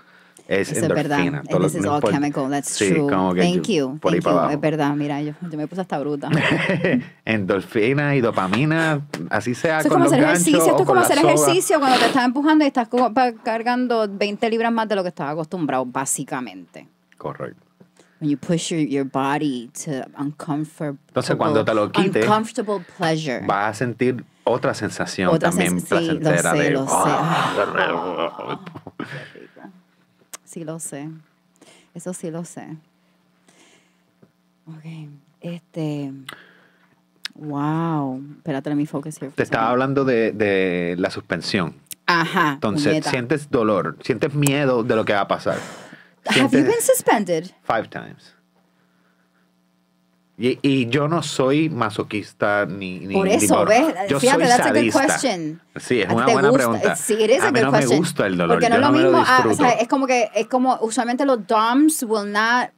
Es endorfina. Es verdad. Todo chemical. That's sí, Como que Por y para Abajo. Es verdad, mira, yo, yo me puse hasta bruta. [LAUGHS] endorfina y dopamina, así sea. Eso Esto es como hacer ejercicio cuando te estás empujando y estás cargando 20 libras más de lo que estás acostumbrado, básicamente. Correcto. Entonces, cuando te lo quites, vas a sentir otra sensación también sí, lo sé, ah, ah, sí, lo sé. Eso sí lo sé. Ok. Este. Wow. Espérate, mi focus Te estaba hablando de, de la suspensión. Ajá. Entonces, sientes dolor, sientes miedo de lo que va a pasar. Have you been suspended? Five times. Y, y, yo no soy masoquista ni. ni Por eso, ¿ves? Yo Fíjate, soy that's sadista. a good question. Sí, es una buena pregunta. Sí, it is a, a no me gusta el dolor. Porque no es lo mismo. Ah, o sea, es como que, es como usualmente los DOMs will not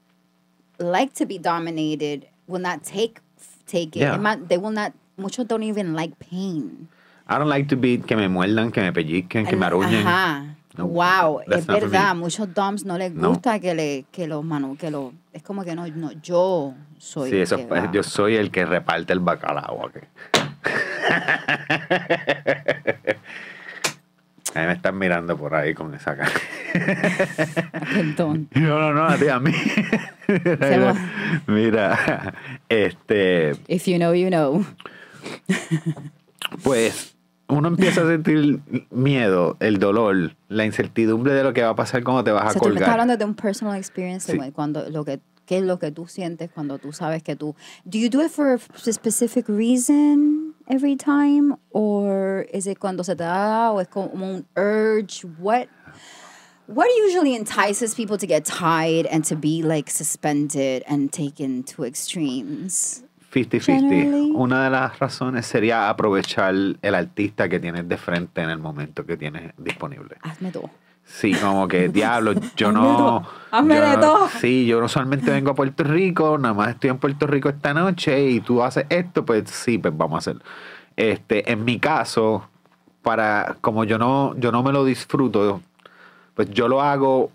like to be dominated, will not take, take it. they will not, muchos don't even like pain. I don't like to be, que me muerdan, que me pellizquen, que me aruñen. Ajá wow, es verdad, a muchos DOMs no les gusta que, le, los manu, que lo, es como que no, no yo soy. Sí, yo soy el que reparte el bacalao aquí. [LAUGHS] A mí me están mirando por ahí con esa cara. [LAUGHS] [LAUGHS] No, no, no, a ti, a mí. mira, este. If you know, you know. Pues uno empieza a sentir miedo, el dolor, la incertidumbre de lo que va a pasar cuando te vas a colgar. hablando de un personal experience, cuando lo que qué es lo que tú sientes cuando tú sabes que tú do you do it for a specific reason every time or is it cuando se te da o es como un urge what what usually entices people to get tied and to be like suspended and taken to extremes 50-50. Una de las razones sería aprovechar el artista que tienes de frente en el momento que tienes disponible. Hazme todo. Sí, como que, [LAUGHS] diablo, yo no... Hazme de todo. Sí, yo no solamente vengo a Puerto Rico, nada más estoy en Puerto Rico esta noche y tú haces esto, pues sí, pues vamos a hacerlo. Este, en mi caso, para, como yo no, yo no me lo disfruto, pues yo lo hago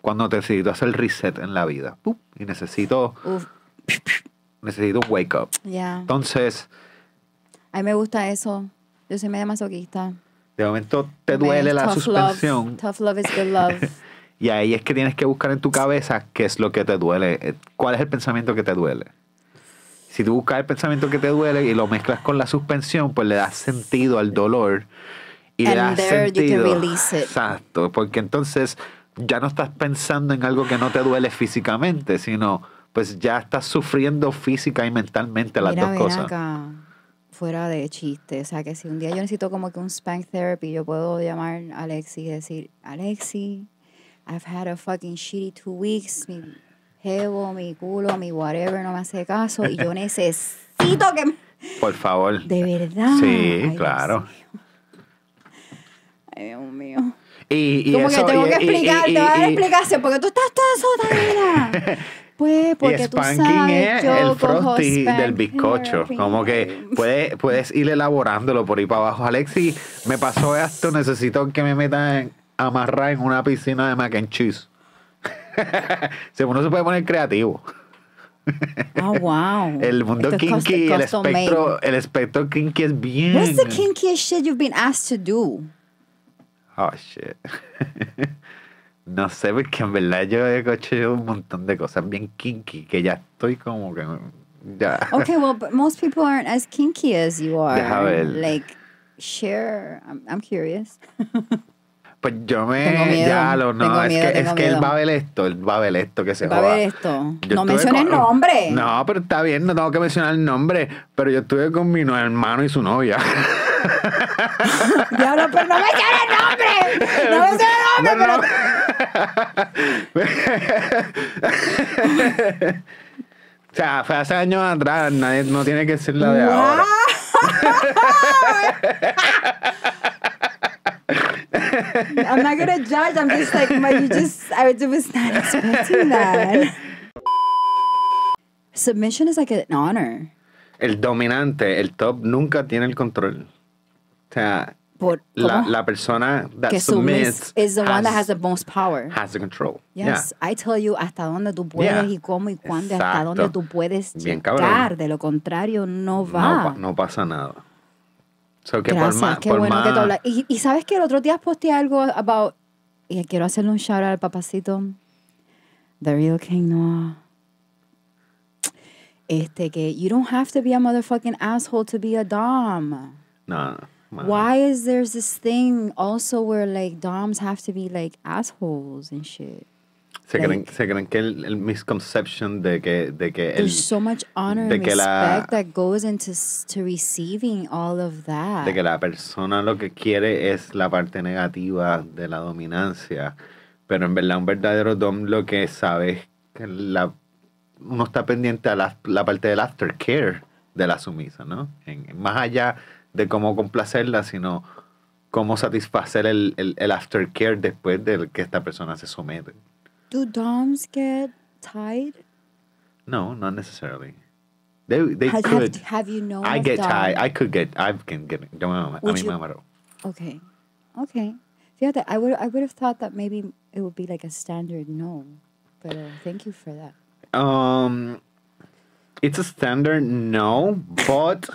cuando necesito hacer reset en la vida. y necesito necesito un wake up. Yeah. Entonces. A mí me gusta eso. Yo soy medio masoquista. De momento te duele la suspensión. Tough love is good love. [LAUGHS] y ahí es que tienes que buscar en tu cabeza qué es lo que te duele. Eh, ¿Cuál es el pensamiento que te duele? Si tú buscas el pensamiento que te duele y lo mezclas con la suspensión, pues le das sentido al dolor y le das sentido. Exacto, porque entonces ya no estás pensando en algo que no te duele físicamente, sino pues ya estás sufriendo física y mentalmente las dos cosas. fuera de chiste, o sea que si un día yo necesito como que un spank therapy, yo puedo llamar a Alexi y decir, Alexi, I've had a fucking shitty two weeks, mi jevo, mi culo, mi whatever no me hace caso y yo [LAUGHS] necesito que Por favor. De verdad. Sí, claro. Ay, Dios mío. Y, y Como que tengo que explicar, te voy a dar explicación, porque tú estás toda sola, [LAUGHS] porque y tú es ¿eh? el frosty del bizcocho. Como que puedes, puedes ir elaborándolo por ahí para abajo. Alexi, me pasó esto, necesito que me metan amarrar en una piscina de mac and cheese. [LAUGHS] Uno se puede poner creativo. Oh, wow. [LAUGHS] El mundo kinky, el espectro, el espectro kinky es bien. What's the kinkiest shit you've been asked to do? Oh shit. [LAUGHS] No sé, porque en verdad yo he hecho un montón de cosas bien kinky que ya estoy como que. Ya. Okay, well, but most people aren't as kinky as you are. ver. Like, share. I'm, I'm curious. Pues yo me. ya lo no. es, que, es que, él va a ver esto, él va a ver esto que se va. Va a ver esto. no menciones el nombre. No, pero está bien, no tengo que mencionar el nombre. Pero yo estuve con mi hermano y su novia. no [LAUGHS] pero no el nombre. No menciones nombre, [LAUGHS] no, pero o sea, fue hace años atrás, nadie, no tiene que ser la de ahora. I'm not gonna judge. I'm just like, my, you just, I was not expecting that. Submission is like an honor. El dominante, el top, nunca tiene el control. O sea, la, la, persona que submits es the que one that has the most power. Has the control. Yes, I tell you hasta dónde tú puedes y cómo y cuándo, hasta dónde tú puedes llegar. De lo contrario, no va. No, no pasa nada. So que Gracias, por qué por bueno que te Y, sabes que el otro día posteé algo about... Y quiero hacerle un shout al papacito. The real King Noah. Este, que you don't have to be a motherfucking asshole to be a dom. no. Why is there this thing also where like doms have to be like assholes and shit? Se like, creen, se creen que el, el, misconception de que, de que el, there's so much honor and respect la, that goes into to receiving all of that. De que la persona lo que quiere es la parte negativa de la dominancia, pero en verdad un verdadero dom lo que sabe es que la, uno está pendiente a la, la parte del aftercare de la sumisa, ¿no? en, más allá de cómo complacerla, sino cómo satisfacer el, el, el aftercare después de que esta persona se somete. Do doms get tired? No, not necessarily. They, they could. Have, have, you known? I get tired. I could get. I can get. Yo me, a mí me amaró. Okay, okay. Yeah, I would I would have thought that maybe it would be like a standard no, but uh, thank you for that. Um, it's a standard no, but.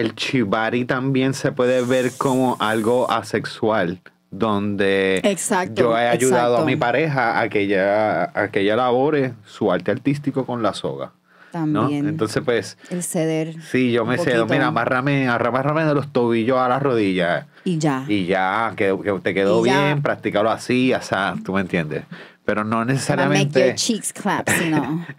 el chibari también se puede ver como algo asexual, donde yo he ayudado a mi pareja a que, ella, a labore su arte artístico con la soga. También. Entonces, pues. El ceder. Sí, yo me cedo. Mira, amárrame, amárrame de los tobillos a las rodillas. Y ya. Y ya, que, te quedó bien, practícalo así, así, tú me entiendes. Pero no necesariamente. Make your cheeks clap, sino. [LAUGHS]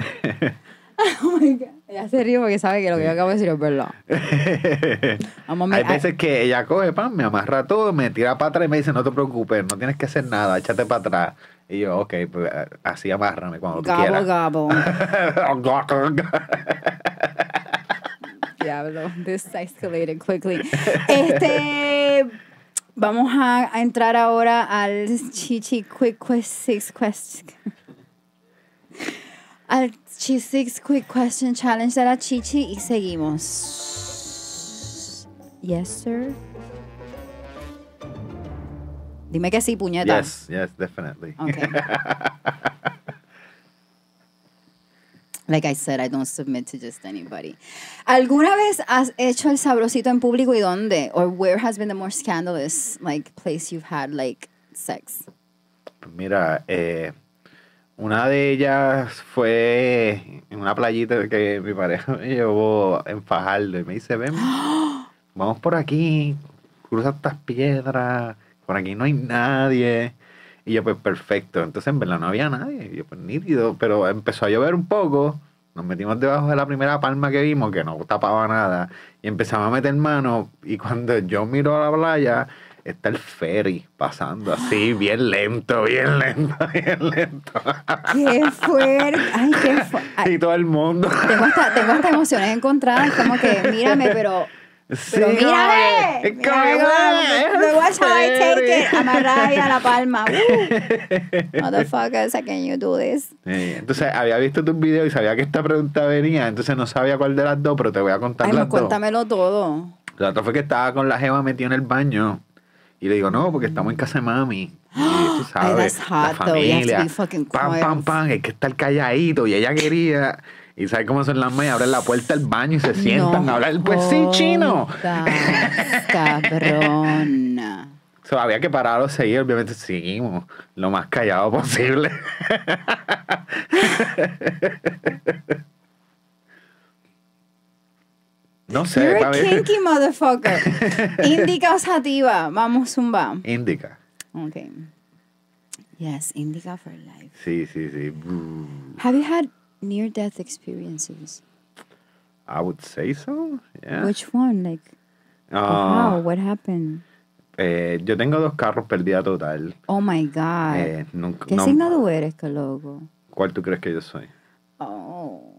Oh my God. Ella se ríe porque sabe que lo que yo acabo de decir es verdad. [LAUGHS] Hay veces que ella coge pan, me amarra todo, me tira para atrás y me dice, no te preocupes, no tienes que hacer nada, échate para atrás. Y yo, ok, pues, así amárrame cuando tú quieras. Gabo, gabo. [LAUGHS] Diablo, this escalated quickly. Este... Vamos a, entrar ahora al Chichi Quick Quest Six Quest. Al [LAUGHS] Cheese Six Quick Question Challenge de la Chichi y seguimos. Yes, sir. Dime que sí, puñeta. Yes, yes, definitely. Okay. [LAUGHS] like I said, I don't submit to just anybody. ¿Alguna vez has hecho el sabrosito en público y dónde? Or where has been the more scandalous like place you've had like sex? Mira, eh Una de ellas fue en una playita que mi pareja me llevó en Fajardo y me dice, ven, [GASPS] vamos por aquí, cruza estas piedras, por aquí no hay nadie. Y yo, pues perfecto. Entonces en verdad no había nadie. Y yo, pues nítido, pero empezó a llover un poco. Nos metimos debajo de la primera palma que vimos, que no tapaba nada. Y empezamos a meter mano. Y cuando yo miro a la playa, está el ferry pasando así, bien lento, bien lento, [LAUGHS] bien lento. ¡Qué fuerte! ¡Ay, qué fuerte! Y todo el mundo. Tengo hasta, tengo hasta emociones encontradas, como que mírame, pero... Sí, pero mírame, es que mírame, watch I take it, a la palma. fuck [LAUGHS] uh, motherfuckers, can you do this? entonces había visto tus videos y sabía que esta pregunta venía, entonces no sabía cuál de las dos, pero te voy a contar Ay, pues, Cuéntamelo todo. La otra fue que estaba con la jeva metida en el baño y le digo, no, porque estamos en casa de mami. Y tú ¡Ah! sabes, la familia. Pam, pam, pam, hay que el calladito. Y ella quería. Y sabes cómo son las mayas, abren la puerta del baño y se sientan a hablar. Pues sí, chino. [LAUGHS] Cabrona. había que o seguir, obviamente seguimos lo más callado posible. [LAUGHS] No sé, You're a kinky motherfucker. [LAUGHS] Indica o sativa. Vamos, zumba. Indica. Ok. Yes, indica for life. Sí, sí, sí. Have you had near death experiences? I would say so. Yeah. Which one? Like, uh, what happened? Eh, yo tengo dos carros perdida total. Oh my God. Eh, ¿Qué signo tú eres, que loco? ¿Cuál tú crees que yo soy? Oh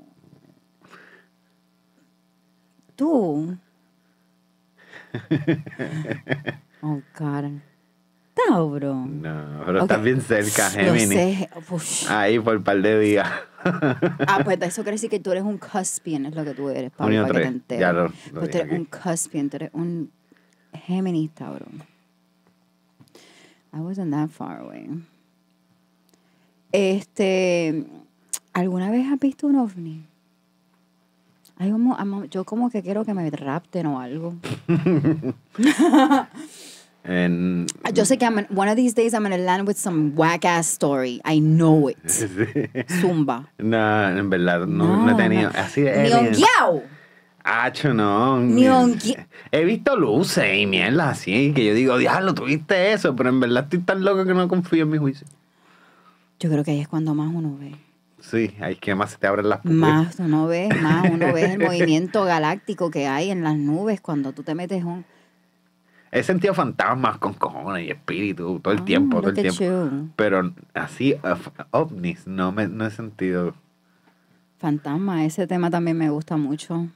tú. [LAUGHS] Oh, cara. Tauro. No, pero estás bien cerca, Géminis. Ahí por un par de días. ah, pues [LAUGHS] eso quiere decir que tú eres un cuspian, es lo que tú eres, para 3. que pues tú eres un cuspian, tú eres un Géminis, Tauro. I wasn't that far away. Este, ¿alguna vez has visto un ovni? Ay, yo como que quiero que me rapten o algo. [LAUGHS] yo sé que one of these days I'm gonna land with some whack ass story. I know it. [LAUGHS] Zumba. No, en verdad, no, no, he tenido. No. Así de. ¡Nionguiao! Ah, no. He visto luces y mierda así, que yo digo, diablo, tuviste eso, pero en verdad estoy tan loco que no confío en mi juicio. Yo creo que ahí es cuando más uno ve. Sí, hay que más se te abren las pupilas. Más uno ve, más uno ve el movimiento galáctico que hay en las nubes cuando tú te metes un... He sentido fantasmas con cojones y espíritu todo el ah, tiempo, todo el tiempo. Pero así, ovnis, no, me, no he sentido. Fantasma, ese tema también me gusta mucho.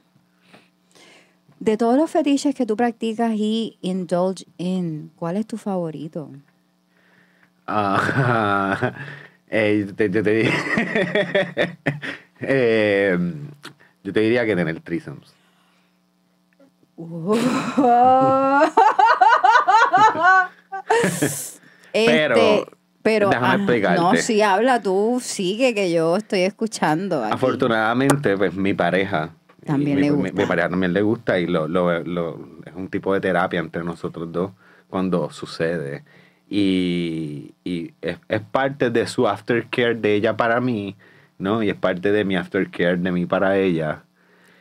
De todos los fetiches que tú practicas y indulge in, ¿cuál es tu favorito? Ah, [LAUGHS] Eh, [LAUGHS] eh, yo, te, diría que tener el [LAUGHS] este, pero, ah, No, si habla tú, sigue que yo estoy escuchando. Afortunadamente, pues mi pareja. También le gusta. Mi, pareja también le gusta y lo, es un tipo de terapia entre nosotros dos cuando sucede. y, y es, es, parte de su aftercare de ella para mí, ¿no? Y es parte de mi aftercare de mí para ella.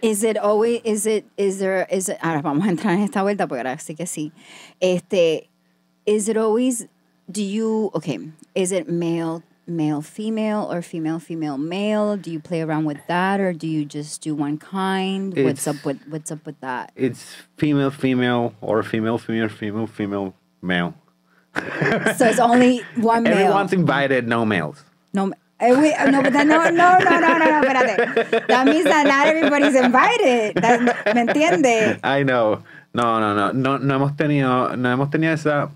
Is it always, is it, is there, is it, ahora vamos a entrar en esta vuelta porque ahora sí que sí. Este, is it always, do you, okay, is it male, male, female, or female, female, male? Do you play around with that or do you just do one kind? It's, what's up with, what's up with that? It's female, female, or female, female, female, female, male. [LAUGHS] so it's only one male. Everyone's invited, no males. No. Eh, no, but no, no, no, no, no, no, espérate. That means that not everybody's invited. ¿Me entiendes? I know. No, no, no, no, no hemos tenido, no hemos tenido esa.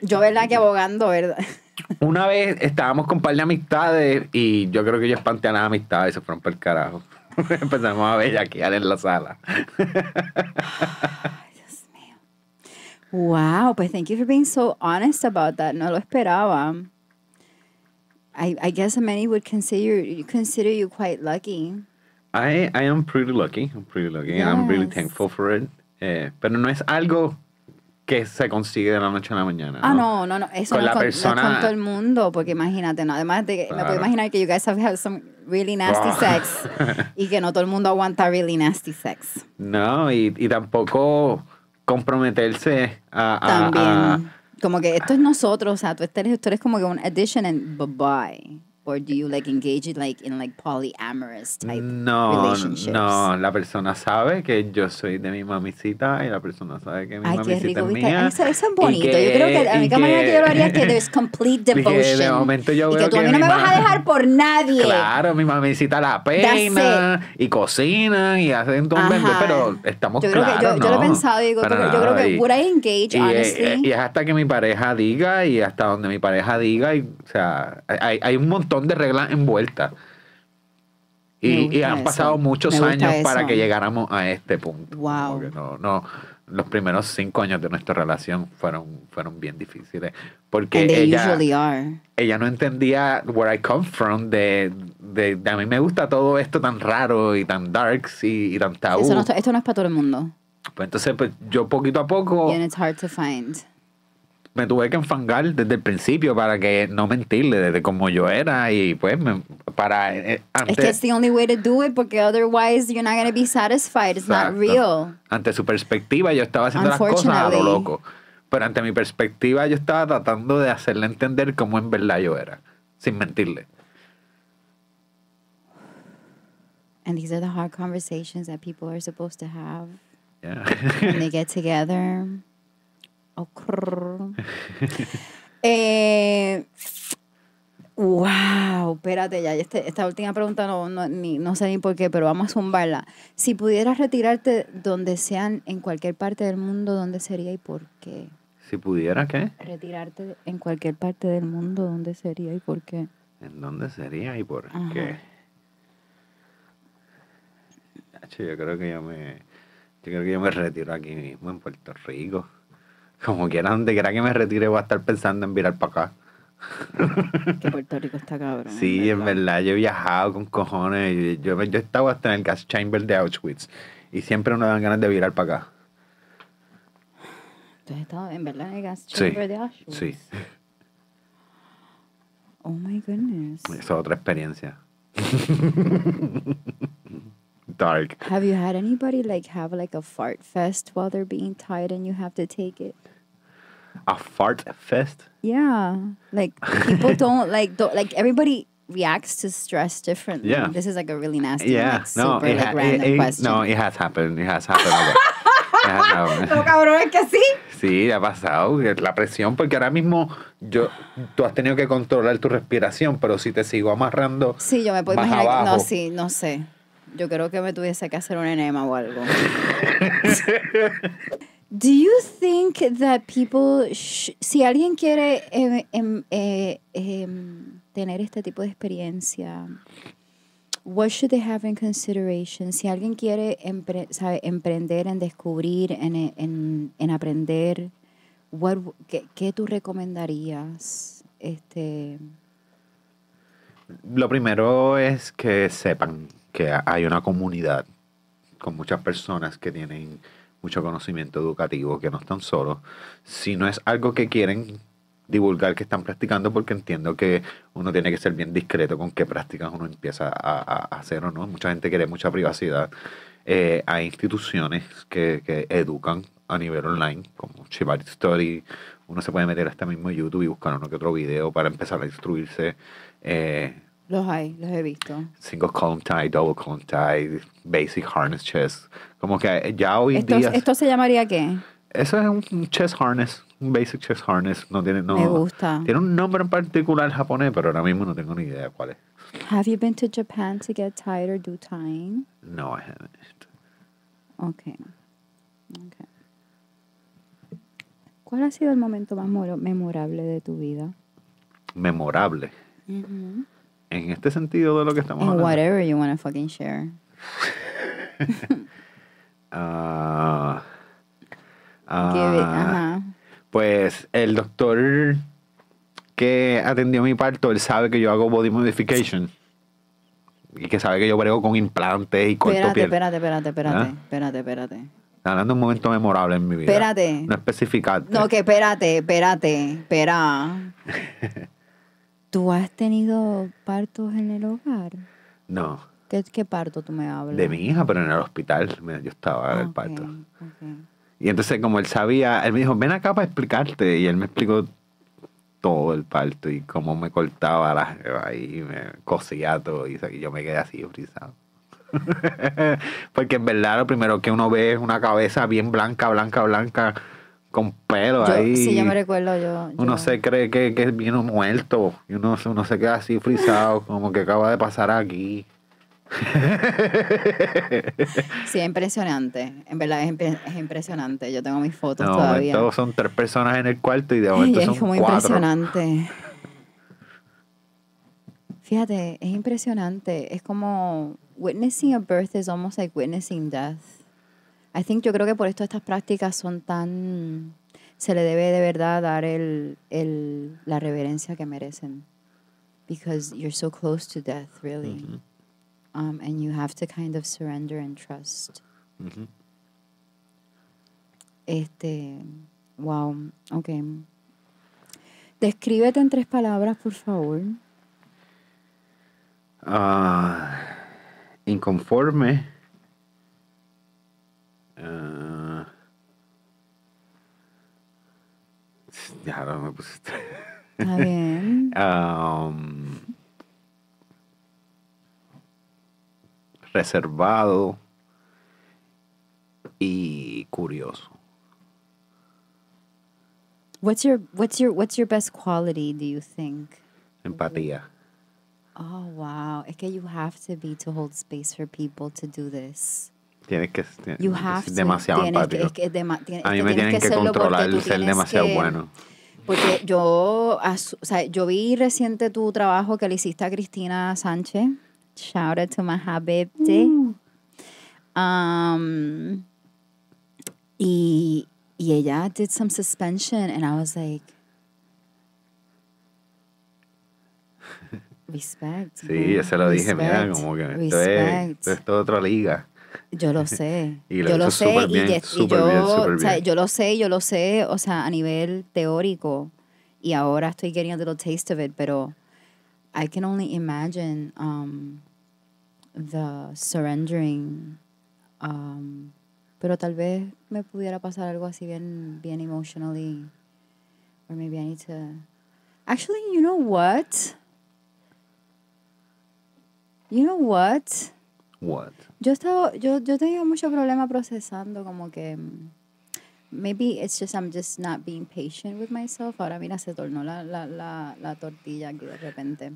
Yo verdad que abogando, verdad. Una vez estábamos con un par de amistades y yo creo que yo espanté a las amistades y se fueron por el carajo. [LAUGHS] Empezamos a bellaquear en la sala. Wow, pues thank you for being so honest about that. No lo esperaba. I, I guess many would consider you consider you quite lucky. I, I am pretty lucky. I'm pretty lucky. and I'm really thankful for it. Eh, pero no es algo que se consigue de la noche a la mañana. Ah, no, no, no. Eso con no la persona... con todo el mundo, porque imagínate, ¿no? además de que me puedo imaginar que you guys have had some really nasty sex y que no todo el mundo aguanta really nasty sex. [LAUGHS] No, y, y tampoco comprometerse a, También. como que esto es nosotros, o sea, tú eres, tú eres como que un addition and bye bye or do you like engage it like in like polyamorous type relationships? No, no, la persona sabe que yo soy de mi mamicita y la persona sabe que mi Ay, mamicita rico, es mía. Eso, es bonito. yo creo que a mi manera que yo lo haría es que there's [LAUGHS] complete devotion. de momento yo y que tú a no me vas a dejar por nadie. Claro, mi mamicita la peina y cocina y hacen todo un vende, pero estamos claros, yo, no, yo, lo he pensado y digo, yo creo que y, would I engage, eh, honestly? Y, es hasta que mi pareja diga y hasta donde mi pareja diga y, o sea, hay, hay un montón de reglas envueltas. Y, han pasado muchos años para que llegáramos a este punto. Wow. no, los primeros cinco años de nuestra relación fueron, fueron bien difíciles. Porque ella, ella no entendía where I come from, de, a mí me gusta todo esto tan raro y tan dark y, tan tabú. esto no es para todo el mundo. Pues entonces pues, yo poquito a poco... y it's hard to me tuve que enfangar desde el principio para que no mentirle desde como yo era y pues para antes, eh, eh, es que es the only way to do it porque otherwise you're not gonna be satisfied it's not real ante su perspectiva yo estaba haciendo las cosas a lo loco pero ante mi perspectiva yo estaba tratando de hacerle entender cómo en verdad yo era sin mentirle and these are the hard conversations that people are supposed to have yeah. when they get together [LAUGHS] Oh, eh, wow, espérate ya, este, esta última pregunta no, no, sé ni por qué, pero vamos a zumbarla. Si pudieras retirarte donde sean, en cualquier parte del mundo, ¿dónde sería y por qué? Si pudiera, ¿qué? Retirarte en cualquier parte del mundo, ¿dónde sería y por qué? ¿En dónde sería y por qué? Yo creo que yo me, yo creo que yo me retiro aquí mismo en Puerto Rico. Como quiera, donde quiera que me retire, voy a estar pensando en virar para acá. que Puerto Rico está cabrón. Sí, en verdad. yo he viajado con cojones. Yo, yo estaba hasta en el gas chamber de Auschwitz. Y siempre me dan ganas de virar para acá. ¿Tú has estado en verdad en el gas chamber de Auschwitz? Sí. Oh my goodness. Esa es otra experiencia. [LAUGHS] Dark. Have you had anybody like have like a fart fest while they're being tied and you have to take it? a fart fest. Yeah, like people [LAUGHS] don't like like everybody reacts to stress differently. Yeah, this is like a really nasty, yeah, no, super, like, random it, question. No, it has happened. It has [LAUGHS] happened. No, cabrón, es que sí. Sí, ha pasado. La presión, porque ahora mismo yo, tú has tenido que controlar tu respiración, pero si te sigo amarrando. Sí, yo me puedo imaginar. Abajo. No, sí, no sé. Yo creo que me tuviese que hacer un enema o algo. [LAUGHS] Do you think that people, si alguien quiere em, em, eh, em, tener este tipo de experiencia, what should they have in consideration? Si alguien quiere emprender, en descubrir, en, aprender, ¿qué, tú recomendarías? Este... Lo primero es que sepan que hay una comunidad con muchas personas que tienen mucho conocimiento educativo, que no están solos. Si no es algo que quieren divulgar que están practicando, porque entiendo que uno tiene que ser bien discreto con qué prácticas uno empieza a, a hacer o no. Mucha gente quiere mucha privacidad. Eh, hay instituciones que, educan a nivel online, como Chivari Story. Uno se puede meter hasta mismo YouTube y buscar uno que otro video para empezar a instruirse. Eh, los hay, los he visto. Single column tie, double column tie, basic harness chest. Como que eh, ya hoy ¿Esto, día... ¿Esto se llamaría qué? Eso es un chest harness, un basic chest harness. No tiene, no, Me gusta. Tiene un nombre en particular japonés, pero ahora mismo no tengo ni idea cuál es. Have you been to Japan to get tied or do tying? No, I haven't. Okay. okay. ¿Cuál ha sido el momento más memorable de tu vida? Memorable en este sentido de lo que estamos hablando. Whatever you want to fucking share. [LAUGHS] Ah, ah. Pues el doctor que atendió mi parto, él sabe que yo hago body modification. Y que sabe que yo brego con implantes y corto espérate, piel. Espérate, espérate, espérate, ¿Ah? espérate, espérate. Hablando de un momento memorable en mi vida. Espérate. No especificarte. No, que espérate, espérate, espera. [LAUGHS] ¿Tú has tenido partos en el hogar? No. ¿Qué, parto tú me hablas? De mi hija, pero en el hospital. Yo estaba en el parto. Y entonces, como él sabía, él me dijo, ven acá para explicarte. Y él me explicó todo el parto y cómo me cortaba la Y me cosía todo. Y yo me quedé así frisado. [LAUGHS] Porque en verdad lo primero que uno ve es una cabeza bien blanca, blanca, blanca con pelo ahí. Sí, yo me recuerdo Uno se cree que, que vino muerto y uno, uno se queda así frisado, como que acaba de pasar aquí. [LAUGHS] sí, es impresionante. En verdad es, impresionante. Yo tengo mis fotos todavía. Todos son tres personas en el cuarto y de momento son cuatro. impresionante. [LAUGHS] Fíjate, es impresionante. Es como witnessing a birth is almost like witnessing death. I think yo creo que por esto estas prácticas son tan se le debe de verdad dar el, el la reverencia que merecen because you're so close to death really um, and you have to kind of surrender and trust este wow ok descríbete en tres palabras por favor ah, inconforme Uh, ya ahora me pusiste. Está bien. [LAUGHS] um, reservado y curioso. What's your what's your what's your best quality do you think? Empatía. Oh wow. Es que you have to be to hold space for people to do this. Tienes que ser es demasiado empático. a mí me tienen que, controlar el ser demasiado bueno. Porque yo, o sea, yo vi reciente tu trabajo que le hiciste a Cristina Sánchez. Shout out to my mm. um, y, ella did some suspension and I was like, [LAUGHS] Respect. Sí, yo se lo dije, respect, mira, como que esto es, esto es, toda otra liga. Yo lo [LAUGHS] sé. yo lo sé. y, yo, o sea, yo lo sé, yo lo sé, o sea, a nivel teórico. Y ahora estoy getting a little taste of it, pero I can only imagine um, the surrendering. Um, pero tal vez me pudiera pasar algo así bien, bien emotionally. Or maybe I need to. Actually, you know what? You know what? Yo he yo, yo tenido mucho problema procesando como que mm, maybe it's just I'm just not being patient with myself. Ahora mira, se tornó la, la, la, tortilla aquí de repente.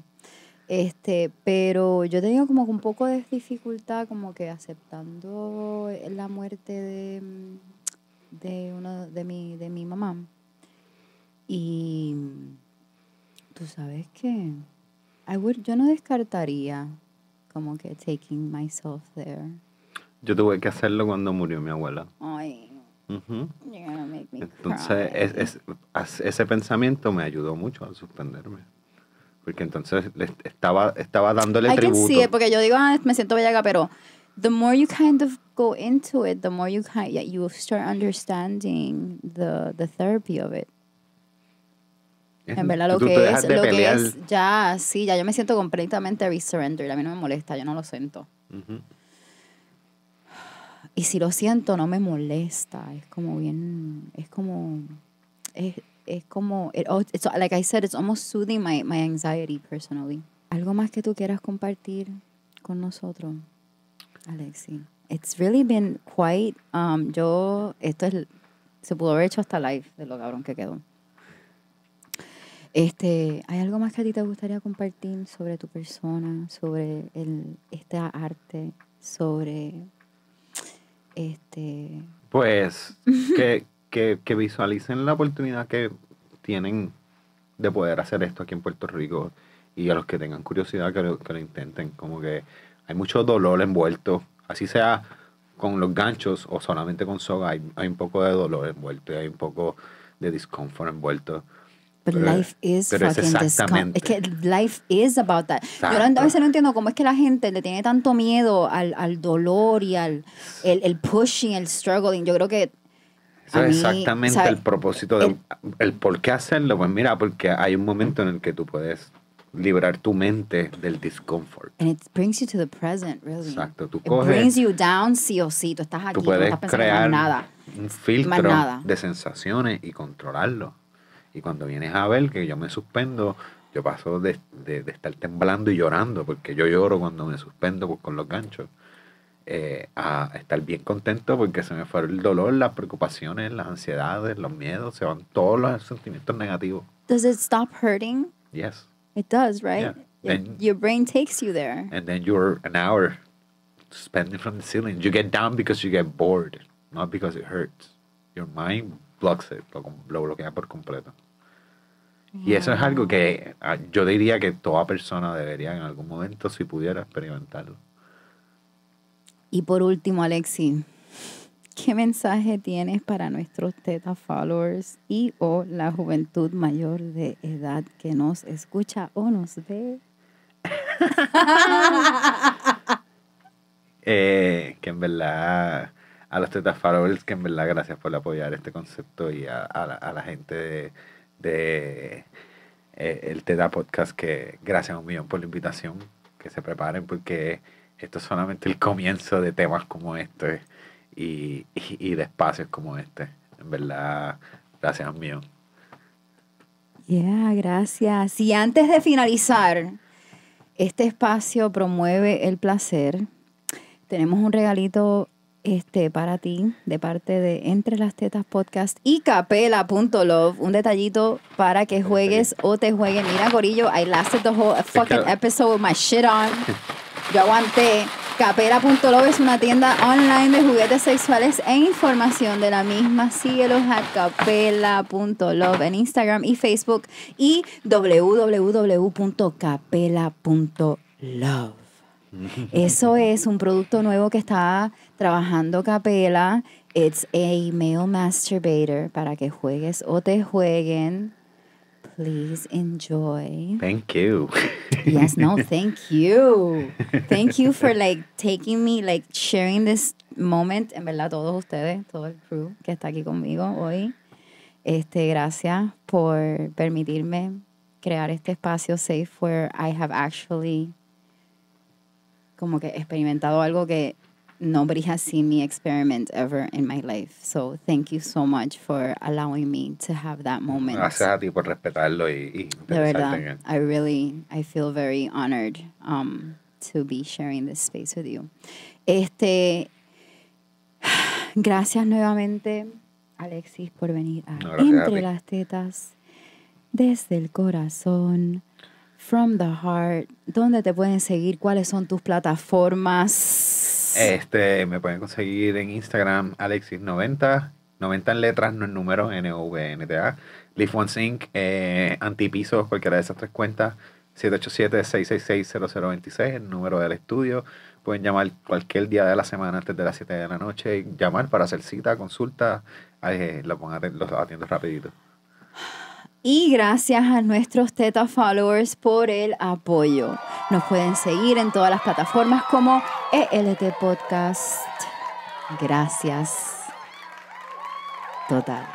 Este, pero yo he tenido como un poco de dificultad como que aceptando la muerte de, mm, de uno de mi, de mi mamá. Y mm, tú sabes que yo no descartaría como que taking myself there. Yo tuve que hacerlo cuando murió mi abuela. Ay. entonces, ese pensamiento me ayudó mucho a suspenderme. Porque entonces estaba, estaba dándole el tributo. Sí, porque yo digo, ah, me siento bellaca, pero the more you kind of go into it, the more you, kind, you start understanding the, the therapy of it. En verdad lo, que es, lo que es, ya, sí, ya yo me siento completamente resurrendered, a mí no me molesta, yo no lo siento. Y si lo siento, no me molesta, es como bien, es como, es, es como, it, it's, like I said, it's almost soothing my, my anxiety personally. ¿Algo más que tú quieras compartir con nosotros, Alexi? It's really been quite, um, yo, esto es, se pudo haber hecho hasta live de lo cabrón que quedó. Este, ¿Hay algo más que a ti te gustaría compartir sobre tu persona, sobre este arte, sobre este... Pues [LAUGHS] que, visualicen la oportunidad que tienen de poder hacer esto aquí en Puerto Rico y a los que tengan curiosidad que lo, que lo intenten, como que hay mucho dolor envuelto, así sea con los ganchos o solamente con soga, hay, un poco de dolor envuelto y hay un poco de discomfort envuelto pero life is Pero fucking es, es que life is about that. Yo a veces no entiendo cómo es que la gente le tiene tanto miedo al, al dolor y al el, pushing, el struggling. Yo creo que. es exactamente el propósito del el, por qué hacerlo. Pues mira, porque hay un momento en el que tú puedes librar tu mente del discomfort. And it brings you to the present, Exacto, tú it coges. brings you down sí o sí. Tú estás aquí, puedes no crear en nada. Un filtro de sensaciones y controlarlo. Y cuando vienes a ver que yo me suspendo, yo paso de, de, estar temblando y llorando, porque yo lloro cuando me suspendo con los ganchos, eh, a estar bien contento porque se me fue el dolor, las preocupaciones, las ansiedades, los miedos, se van todos los sentimientos negativos. Does it stop hurting? Yes. It does, right? Yeah. your brain takes you there. And then you're an hour spending from the ceiling. You get down because you get bored, not because it hurts. Your mind blocks it, lo bloquea por completo. Y eso es algo que ah, yo diría que toda persona debería en algún momento, si pudiera, experimentarlo. Y por último, Alexi, ¿qué mensaje tienes para nuestros Teta Followers y o la juventud mayor de edad que nos escucha o nos ve? [LAUGHS] Eh, que en verdad, a los Teta Followers, que en verdad gracias por apoyar este concepto y a la gente de de eh, el TEDA Podcast, que gracias a un millón por la invitación, que se preparen porque esto es solamente el comienzo de temas como este y, de espacios como este. En verdad, gracias a un millón. Yeah, gracias. Y antes de finalizar, este espacio promueve el placer. Tenemos un regalito este, para ti de parte de Entre las Tetas Podcast y Capela.love. Un detallito para que juegues o te jueguen. Mira, Gorillo, I lasted the whole fucking episode with my shit on. [LAUGHS] Yo aguanté. Capela.love es una tienda online de juguetes sexuales e información de la misma. Síguelos a capela.love en Instagram y Facebook y www.capela.love. Eso es un producto nuevo que está trabajando Capela. It's a male masturbator para que juegues o te jueguen. Please enjoy. Thank you. Yes, no, [LAUGHS] thank you. Thank you for like taking me, like sharing this moment. En verdad, todos ustedes, todo el crew que está aquí conmigo hoy. Este, gracias por permitirme crear este espacio safe where I have actually como que experimentado algo que nobody has seen me experiment ever in my life. So thank you so much for allowing me to have that moment. Gracias a ti por respetarlo y, y de verdad. En él. I really, I feel very honored um, to be sharing this space with you. Este, [SIGHS] gracias nuevamente, Alexis, por venir a Entre las Tetas, desde el corazón. From the Heart, ¿dónde te pueden seguir? ¿Cuáles son tus plataformas? Este, me pueden conseguir en Instagram Alexis90, 90 en letras, no en números, N-O-V-N-T-A. Leaf eh, Antipisos, cualquiera de esas tres cuentas, 787-666-0026, el número del estudio. Pueden llamar cualquier día de la semana antes de las 7 de la noche, llamar para hacer cita, consulta, eh, los atiendo rapidito. Y gracias a nuestros Teta Followers por el apoyo. Nos pueden seguir en todas las plataformas como ELT Podcast. Gracias. Total.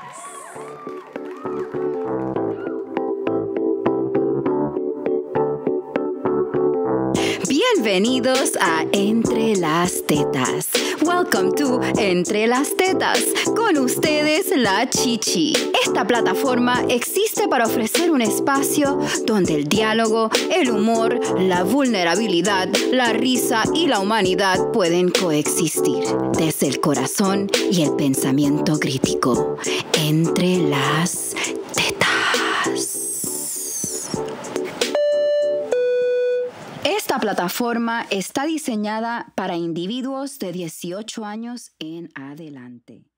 Bienvenidos a Entre las Tetas. Welcome to Entre las Tetas. Con ustedes la Chichi. Esta plataforma existe para ofrecer un espacio donde el diálogo, el humor, la vulnerabilidad, la risa y la humanidad pueden coexistir desde el corazón y el pensamiento crítico. Entre las Esta plataforma está diseñada para individuos de 18 años en adelante.